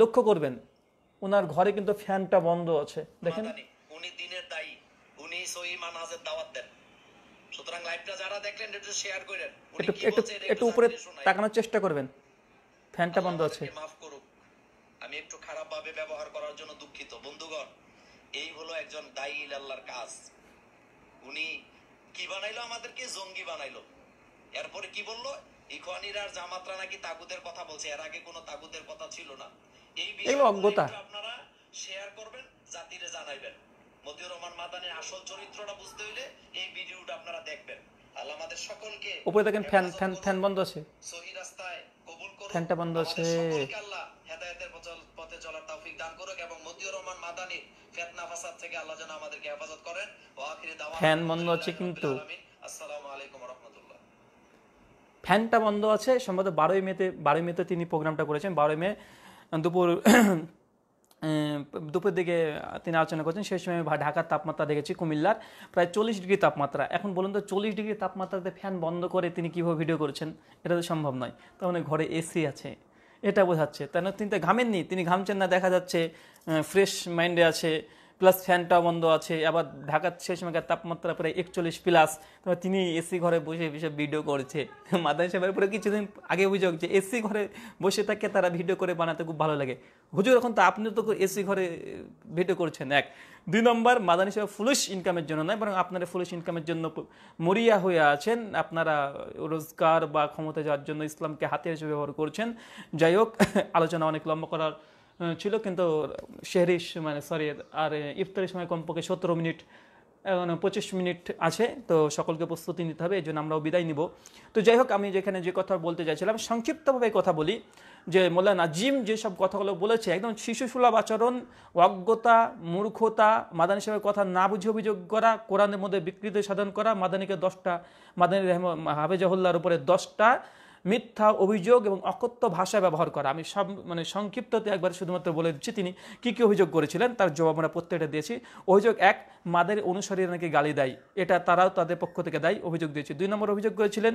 লক্ষ্য করবেন ওনার ঘরে কিন্তু ফ্যানটা বন্ধ আছে দেখেন উনি দিনের দায়ী উনি সহি দাওয়াত দেন সুতরাং লাইভটা যারা দেখলেন একটু শেয়ার করেন একটু একটু উপরে তাকানোর চেষ্টা করবেন ফ্যানটা বন্ধ আছে মাফ করুক আমি একটু ব্যবহার করার জন্য দুঃখিত বন্ধুগণ এই হলো একজন দায়ী কাজ উনি কি বানাইলো আমাদেরকে জঙ্গি বানাইলো এরপরে কি বললো ইখওয়ানিরার জামাতরা নাকি তাগুদের কথা বলছে এর আগে কোনো তাগুদের কথা ছিল না এই বিষয়ে আপনারা শেয়ার করবেন জাতিরে জানাইবেন মতিউর রহমান মাদানের আসল চরিত্রটা বুঝতে হইলে এই ভিডিওটা আপনারা দেখবেন আল্লাহ আমাদের সকলকে উপরে দেখেন ফ্যান ফ্যান ফ্যান বন্ধ আছে সহি রাস্তায় কবুল করুন ফ্যানটা বন্ধ আছে আল্লাহ হেদায়েতের পথে চলার তৌফিক দান করুক এবং মতিউর রহমান ফিতনা ফাসাদ থেকে আল্লাহ যেন আমাদেরকে হেফাজত করেন আখিরে ফ্যান বন্ধ আছে কিন্তু আসসালামু আলাইকুম ওয়া রাহমাতুল্লাহ ফ্যানটা বন্ধ আছে সম্ভবত বারোই মেতে বারোই মেতে তিনি প্রোগ্রামটা করেছেন বারোই মে দুপুর দুপুর দিকে তিনি আলোচনা করছেন সেই সময় ঢাকার তাপমাত্রা দেখেছি কুমিল্লার প্রায় চল্লিশ ডিগ্রি তাপমাত্রা এখন বলুন তো চল্লিশ ডিগ্রি তাপমাত্রাতে ফ্যান বন্ধ করে তিনি কীভাবে ভিডিও করেছেন এটা তো সম্ভব নয় তার মানে ঘরে এসি আছে এটা বোঝাচ্ছে তেন মানে তিনি তো ঘামেননি তিনি ঘামছেন না দেখা যাচ্ছে ফ্রেশ মাইন্ডে আছে প্লাস ফ্যানটাও বন্ধ আছে আবার ঢাকার সেই সময়কার তাপমাত্রা প্রায় একচল্লিশ প্লাস তিনি এসি ঘরে বসে বসে ভিডিও করছে মাদান সাহেবের উপরে কিছুদিন আগে অভিযোগ যে এসি ঘরে বসে থাকে তারা ভিডিও করে বানাতে খুব ভালো লাগে হুজুর এখন তো আপনি তো এসি ঘরে ভিডিও করছেন এক দুই নম্বর মাদানি সাহেব ফুলিশ ইনকামের জন্য নয় বরং আপনারা ফুলিশ ইনকামের জন্য মরিয়া হয়ে আছেন আপনারা রোজগার বা ক্ষমতা যাওয়ার জন্য ইসলামকে হাতে হিসেবে ব্যবহার করছেন যাই হোক আলোচনা অনেক লম্বা করার ছিল কিন্তু শেহরিশ মানে সরি আর ইফতারের সময় কমপক্ষে সতেরো মিনিট মানে পঁচিশ মিনিট আছে তো সকলকে প্রস্তুতি নিতে হবে এই জন্য আমরাও বিদায় নিব তো যাই হোক আমি যেখানে যে কথা বলতে চাইছিলাম সংক্ষিপ্তভাবে কথা বলি যে মোল্লা নাজিম যেসব কথাগুলো বলেছে একদম শিশু সুলভ আচরণ অজ্ঞতা মূর্খতা মাদানি সাহেবের কথা না বুঝে অভিযোগ করা কোরআনের মধ্যে বিকৃতি সাধন করা মাদানীকে দশটা মাদানী হাফেজাহুল্লার উপরে দশটা মিথ্যা অভিযোগ এবং অকথ্য ভাষা ব্যবহার করা আমি সব মানে সংক্ষিপ্ততে একবার শুধুমাত্র বলে দিচ্ছি তিনি কি কি অভিযোগ করেছিলেন তার জবাব আমরা প্রত্যেকটা দিয়েছি অভিযোগ এক মাদের অনুসারী নাকি গালি দেয় এটা তারাও তাদের পক্ষ থেকে দেয় অভিযোগ দিয়েছে দুই নম্বর অভিযোগ করেছিলেন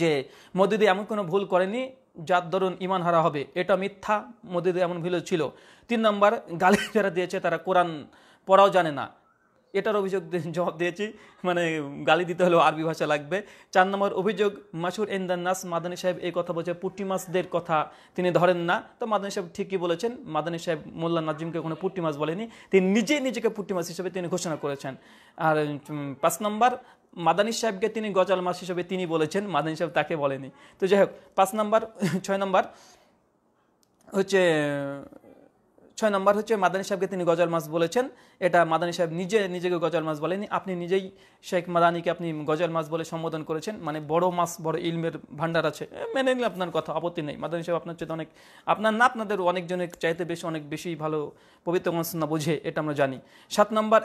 যে মোদিদি এমন কোনো ভুল করেনি যার দরুন ইমান হারা হবে এটা মিথ্যা মোদিদি এমন ভুল ছিল তিন নম্বর গালি যারা দিয়েছে তারা কোরআন পড়াও জানে না এটার অভিযোগ জবাব দিয়েছি মানে গালি দিতে হলেও আরবি ভাষা লাগবে চার নম্বর অভিযোগ মাসুর এন্দান নাস মাদানী সাহেব এই কথা বলছে পুটি মাছদের কথা তিনি ধরেন না তো মাদানী সাহেব ঠিকই বলেছেন মাদানী সাহেব মোল্লা নাজিমকে কোনো পুটি মাছ বলেনি তিনি নিজেই নিজেকে পুটি মাছ হিসেবে তিনি ঘোষণা করেছেন আর পাঁচ নম্বর মাদানী সাহেবকে তিনি গজাল মাছ হিসেবে তিনি বলেছেন মাদানী সাহেব তাকে বলেনি তো যাই হোক পাঁচ নম্বর ছয় নম্বর হচ্ছে ছয় নম্বর হচ্ছে মাদানী সাহেবকে তিনি গজাল মাছ বলেছেন এটা মাদানী সাহেব নিজে নিজেকে গজাল মাছ বলেনি আপনি নিজেই শেখ মাদানীকে আপনি গজাল মাছ বলে সম্বোধন করেছেন মানে বড় মাছ বড় ইলমের ভাণ্ডার আছে মেনে নিলে আপনার কথা আপত্তি নেই মাদানী সাহেব আপনার চেয়ে অনেক আপনার না আপনাদের অনেকজনের চাইতে বেশি অনেক বেশি ভালো পবিত্র না বোঝে এটা আমরা জানি সাত নম্বর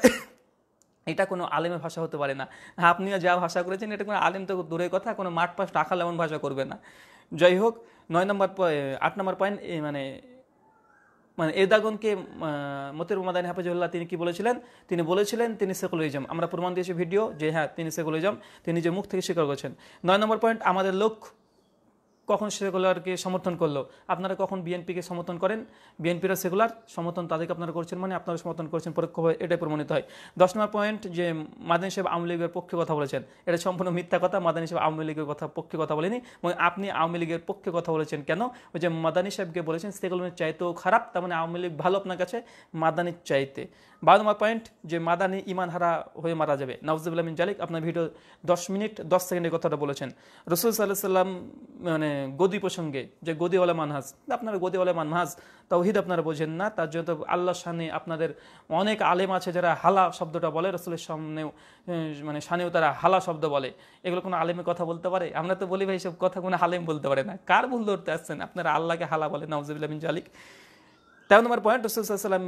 এটা কোনো আলেমের ভাষা হতে পারে না হ্যাঁ, আপনিও যা ভাষা করেছেন এটা কোনো আলেম তো দূরের কথা কোনো মাঠ পাশ টাকা লেমন ভাষা করবে না যাই হোক নয় নম্বর আট নম্বর পয়েন্ট মানে মানে এদাগনকে মতের মাদানী হাফিজুল্লাহ তিনি কি বলেছিলেন তিনি বলেছিলেন তিনি সেকুল ইজম আমরা প্রমাণ দিয়েছি ভিডিও যে হ্যাঁ তিনি সেকুল ইজম তিনি যে মুখ থেকে স্বীকার করেছেন নয় নম্বর পয়েন্ট আমাদের লক্ষ্য কখন সেগুলারকে সমর্থন করলো আপনারা কখন বিএনপিকে সমর্থন করেন বিএনপিরা সেগুলার সমর্থন তাদেরকে আপনারা করছেন মানে আপনারা সমর্থন করছেন পরোক্ষভাবে এটাই প্রমাণিত হয় দশ নম্বর পয়েন্ট যে মাদানী সাহেব আওয়ামী লীগের পক্ষে কথা বলেছেন এটা সম্পূর্ণ মিথ্যা কথা মাদানী সাহেব আওয়ামী লীগের কথা পক্ষে কথা বলেনি এবং মানে আপনি আওয়ামী লীগের পক্ষে কথা বলেছেন কেন ওই যে মাদানী সাহেবকে বলেছেন সেগুলো চাইতেও খারাপ তার মানে আওয়ামী লীগ ভালো আপনার কাছে মাদানির চাইতে বারো নম্বর পয়েন্ট যে মাদানি ইমানহারা হয়ে মারা যাবে নাউজুবুল্লাহ মিন জালিক আপনার ভিডিও দশ মিনিট দশ সেকেন্ডের কথাটা বলেছেন রসুল সাল্লাহ সাল্লাম মানে গদি প্রসঙ্গে যে গদিওয়ালা মানহাজ আপনারা গদিওয়ালা মানহাজ তাওহিদ আপনারা বোঝেন না তার জন্য আল্লাহ শানে আপনাদের অনেক আলেম আছে যারা হালা শব্দটা বলে রসুলের সামনেও মানে শানেও তারা হালা শব্দ বলে এগুলো কোনো আলেমে কথা বলতে পারে আমরা তো বলি ভাই সব কথা কোনো আলেম বলতে পারে না কার ভুল ধরতে আসছেন আপনারা আল্লাহকে হালা বলে নাউজুবুল্লাহ মিন জালিক তেরো নম্বর পয়েন্ট রসুলাম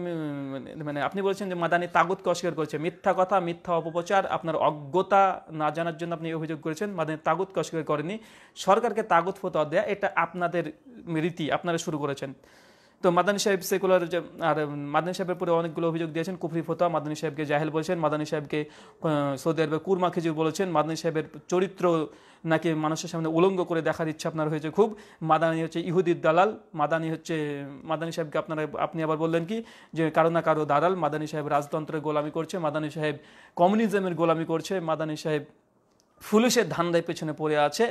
মানে আপনি বলছেন যে মাদানি তাগুতকে অস্বীকার করেছে মিথ্যা কথা মিথ্যা অপপ্রচার আপনার অজ্ঞতা না জানার জন্য আপনি অভিযোগ করেছেন মাদানি তাগুতকে অস্বীকার করেনি সরকারকে তাগুত ফতোয়া দেয়া এটা আপনাদের রীতি আপনারা শুরু করেছেন তো মাদানী সাহেব সেকুলার যে আর মাদানী সাহেবের পরে অনেকগুলো অভিযোগ দিয়েছেন কুফরি ফতোয়া মাদানী সাহেবকে জাহেল বলেছেন মাদানী সাহেবকে সৌদি আরবের কুরমা খিজুর বলেছেন মাদানী সাহেবের চরিত্র নাকি মানুষের সামনে উলঙ্গ করে দেখার ইচ্ছা আপনার হয়েছে খুব মাদানি হচ্ছে ইহুদির দালাল মাদানি হচ্ছে মাদানী সাহেবকে আপনারা আপনি আবার বললেন কি যে কারো না কারো দালাল মাদানী সাহেব রাজতন্ত্রের গোলামি করছে মাদানী সাহেব কমিউনিজমের গোলামি করছে মাদানী সাহেব ফুলুসের ধান্দায় পেছনে পড়ে আছে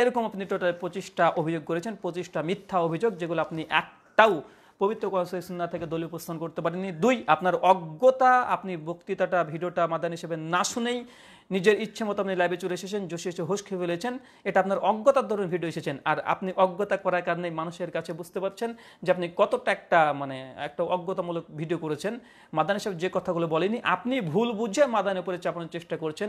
এরকম আপনি টোটাল পঁচিশটা অভিযোগ করেছেন পঁচিশটা মিথ্যা অভিযোগ যেগুলো আপনি একটাও পবিত্র কসে সুন্না থেকে দলীয় উপস্থান করতে পারেননি দুই আপনার অজ্ঞতা আপনি বক্তৃতাটা ভিডিওটা মাদান হিসেবে না শুনেই নিজের ইচ্ছে মতো আপনি লাইভে চলে এসেছেন জোশে এসে হোস খেয়ে ফেলেছেন এটা আপনার অজ্ঞতার ধরনের ভিডিও এসেছেন আর আপনি অজ্ঞতা করার কারণে মানুষের কাছে বুঝতে পারছেন যে আপনি কতটা একটা মানে একটা অজ্ঞতামূলক ভিডিও করেছেন মাদানী সাহেব যে কথাগুলো বলেনি আপনি ভুল বুঝে মাদানের উপরে চাপানোর চেষ্টা করছেন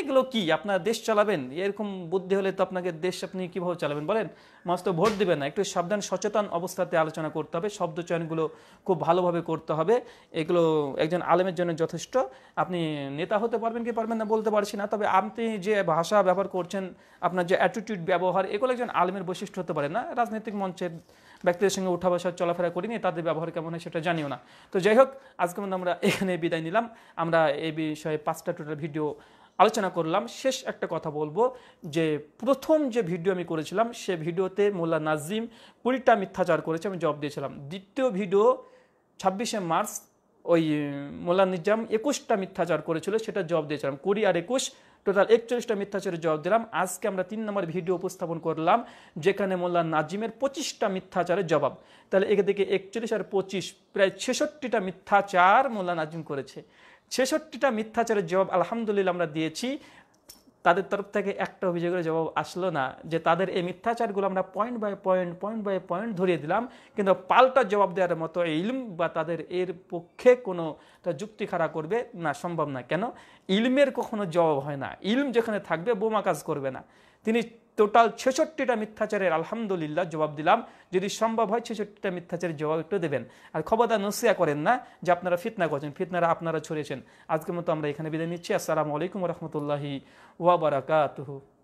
এগুলো কি আপনার দেশ চালাবেন এরকম বুদ্ধি হলে তো আপনাকে দেশ আপনি কীভাবে চালাবেন বলেন মানুষ তো ভোট দেবে না একটু সাবধান সচেতন অবস্থাতে আলোচনা করতে হবে শব্দচয়নগুলো খুব ভালোভাবে করতে হবে এগুলো একজন আলেমের জন্য যথেষ্ট আপনি নেতা হতে পারবেন কি পারবেন না বলতে বলতে পারছি না তবে আপনি যে ভাষা ব্যবহার করছেন আপনার যে অ্যাটিটিউড ব্যবহার এগুলো একজন আলমের বৈশিষ্ট্য হতে পারে না রাজনৈতিক মঞ্চের ব্যক্তিদের সঙ্গে উঠা বসা চলাফেরা করিনি তাদের ব্যবহার কেমন হয় সেটা জানিও না তো যাই হোক আজকে আমরা এখানে বিদায় নিলাম আমরা এই বিষয়ে পাঁচটা টোটাল ভিডিও আলোচনা করলাম শেষ একটা কথা বলবো যে প্রথম যে ভিডিও আমি করেছিলাম সে ভিডিওতে মোল্লা নাজিম কুড়িটা মিথ্যাচার করেছে আমি জব দিয়েছিলাম দ্বিতীয় ভিডিও ছাব্বিশে মার্চ ওই মোল্লা নিজাম একুশটা মিথ্যাচার করেছিল সেটা জবাব দিয়েছিলাম কুড়ি আর একুশ টোটাল একচল্লিশটা মিথ্যাচারের জবাব দিলাম আজকে আমরা তিন নম্বর ভিডিও উপস্থাপন করলাম যেখানে মোল্লা নাজিমের পঁচিশটা মিথ্যাচারের জবাব তাহলে একে থেকে একচল্লিশ আর পঁচিশ প্রায় ছেষট্টিটা মিথ্যাচার মোল্লা নাজিম করেছে ছেষট্টিটা মিথ্যাচারের জবাব আলহামদুলিল্লাহ আমরা দিয়েছি তাদের তরফ থেকে একটা অভিযোগের জবাব আসলো না যে তাদের এই মিথ্যাচারগুলো আমরা point by point point by point ধরিয়ে দিলাম কিন্তু পাল্টা জবাব দেওয়ার মতো ইলম বা তাদের এর পক্ষে কোনো যুক্তি খাড়া করবে না সম্ভব না কেন ইলমের কখনো জবাব হয় না ইলম যেখানে থাকবে বোমা কাজ করবে না তিনি টোটাল ছেষট্টিটা মিথ্যাচারের আলহামদুলিল্লাহ জবাব দিলাম যদি সম্ভব হয় ছেষট্টিটা মিথ্যাচারের জবাব একটু দেবেন আর খবরদার নসিয়া করেন না যে আপনারা ফিতনা করছেন ফিতনারা আপনারা ছড়িয়েছেন আজকের মতো আমরা এখানে বিদায় নিচ্ছি আসসালামু আলাইকুম রহমতুল্লাহি ওয়াবারাকাতহু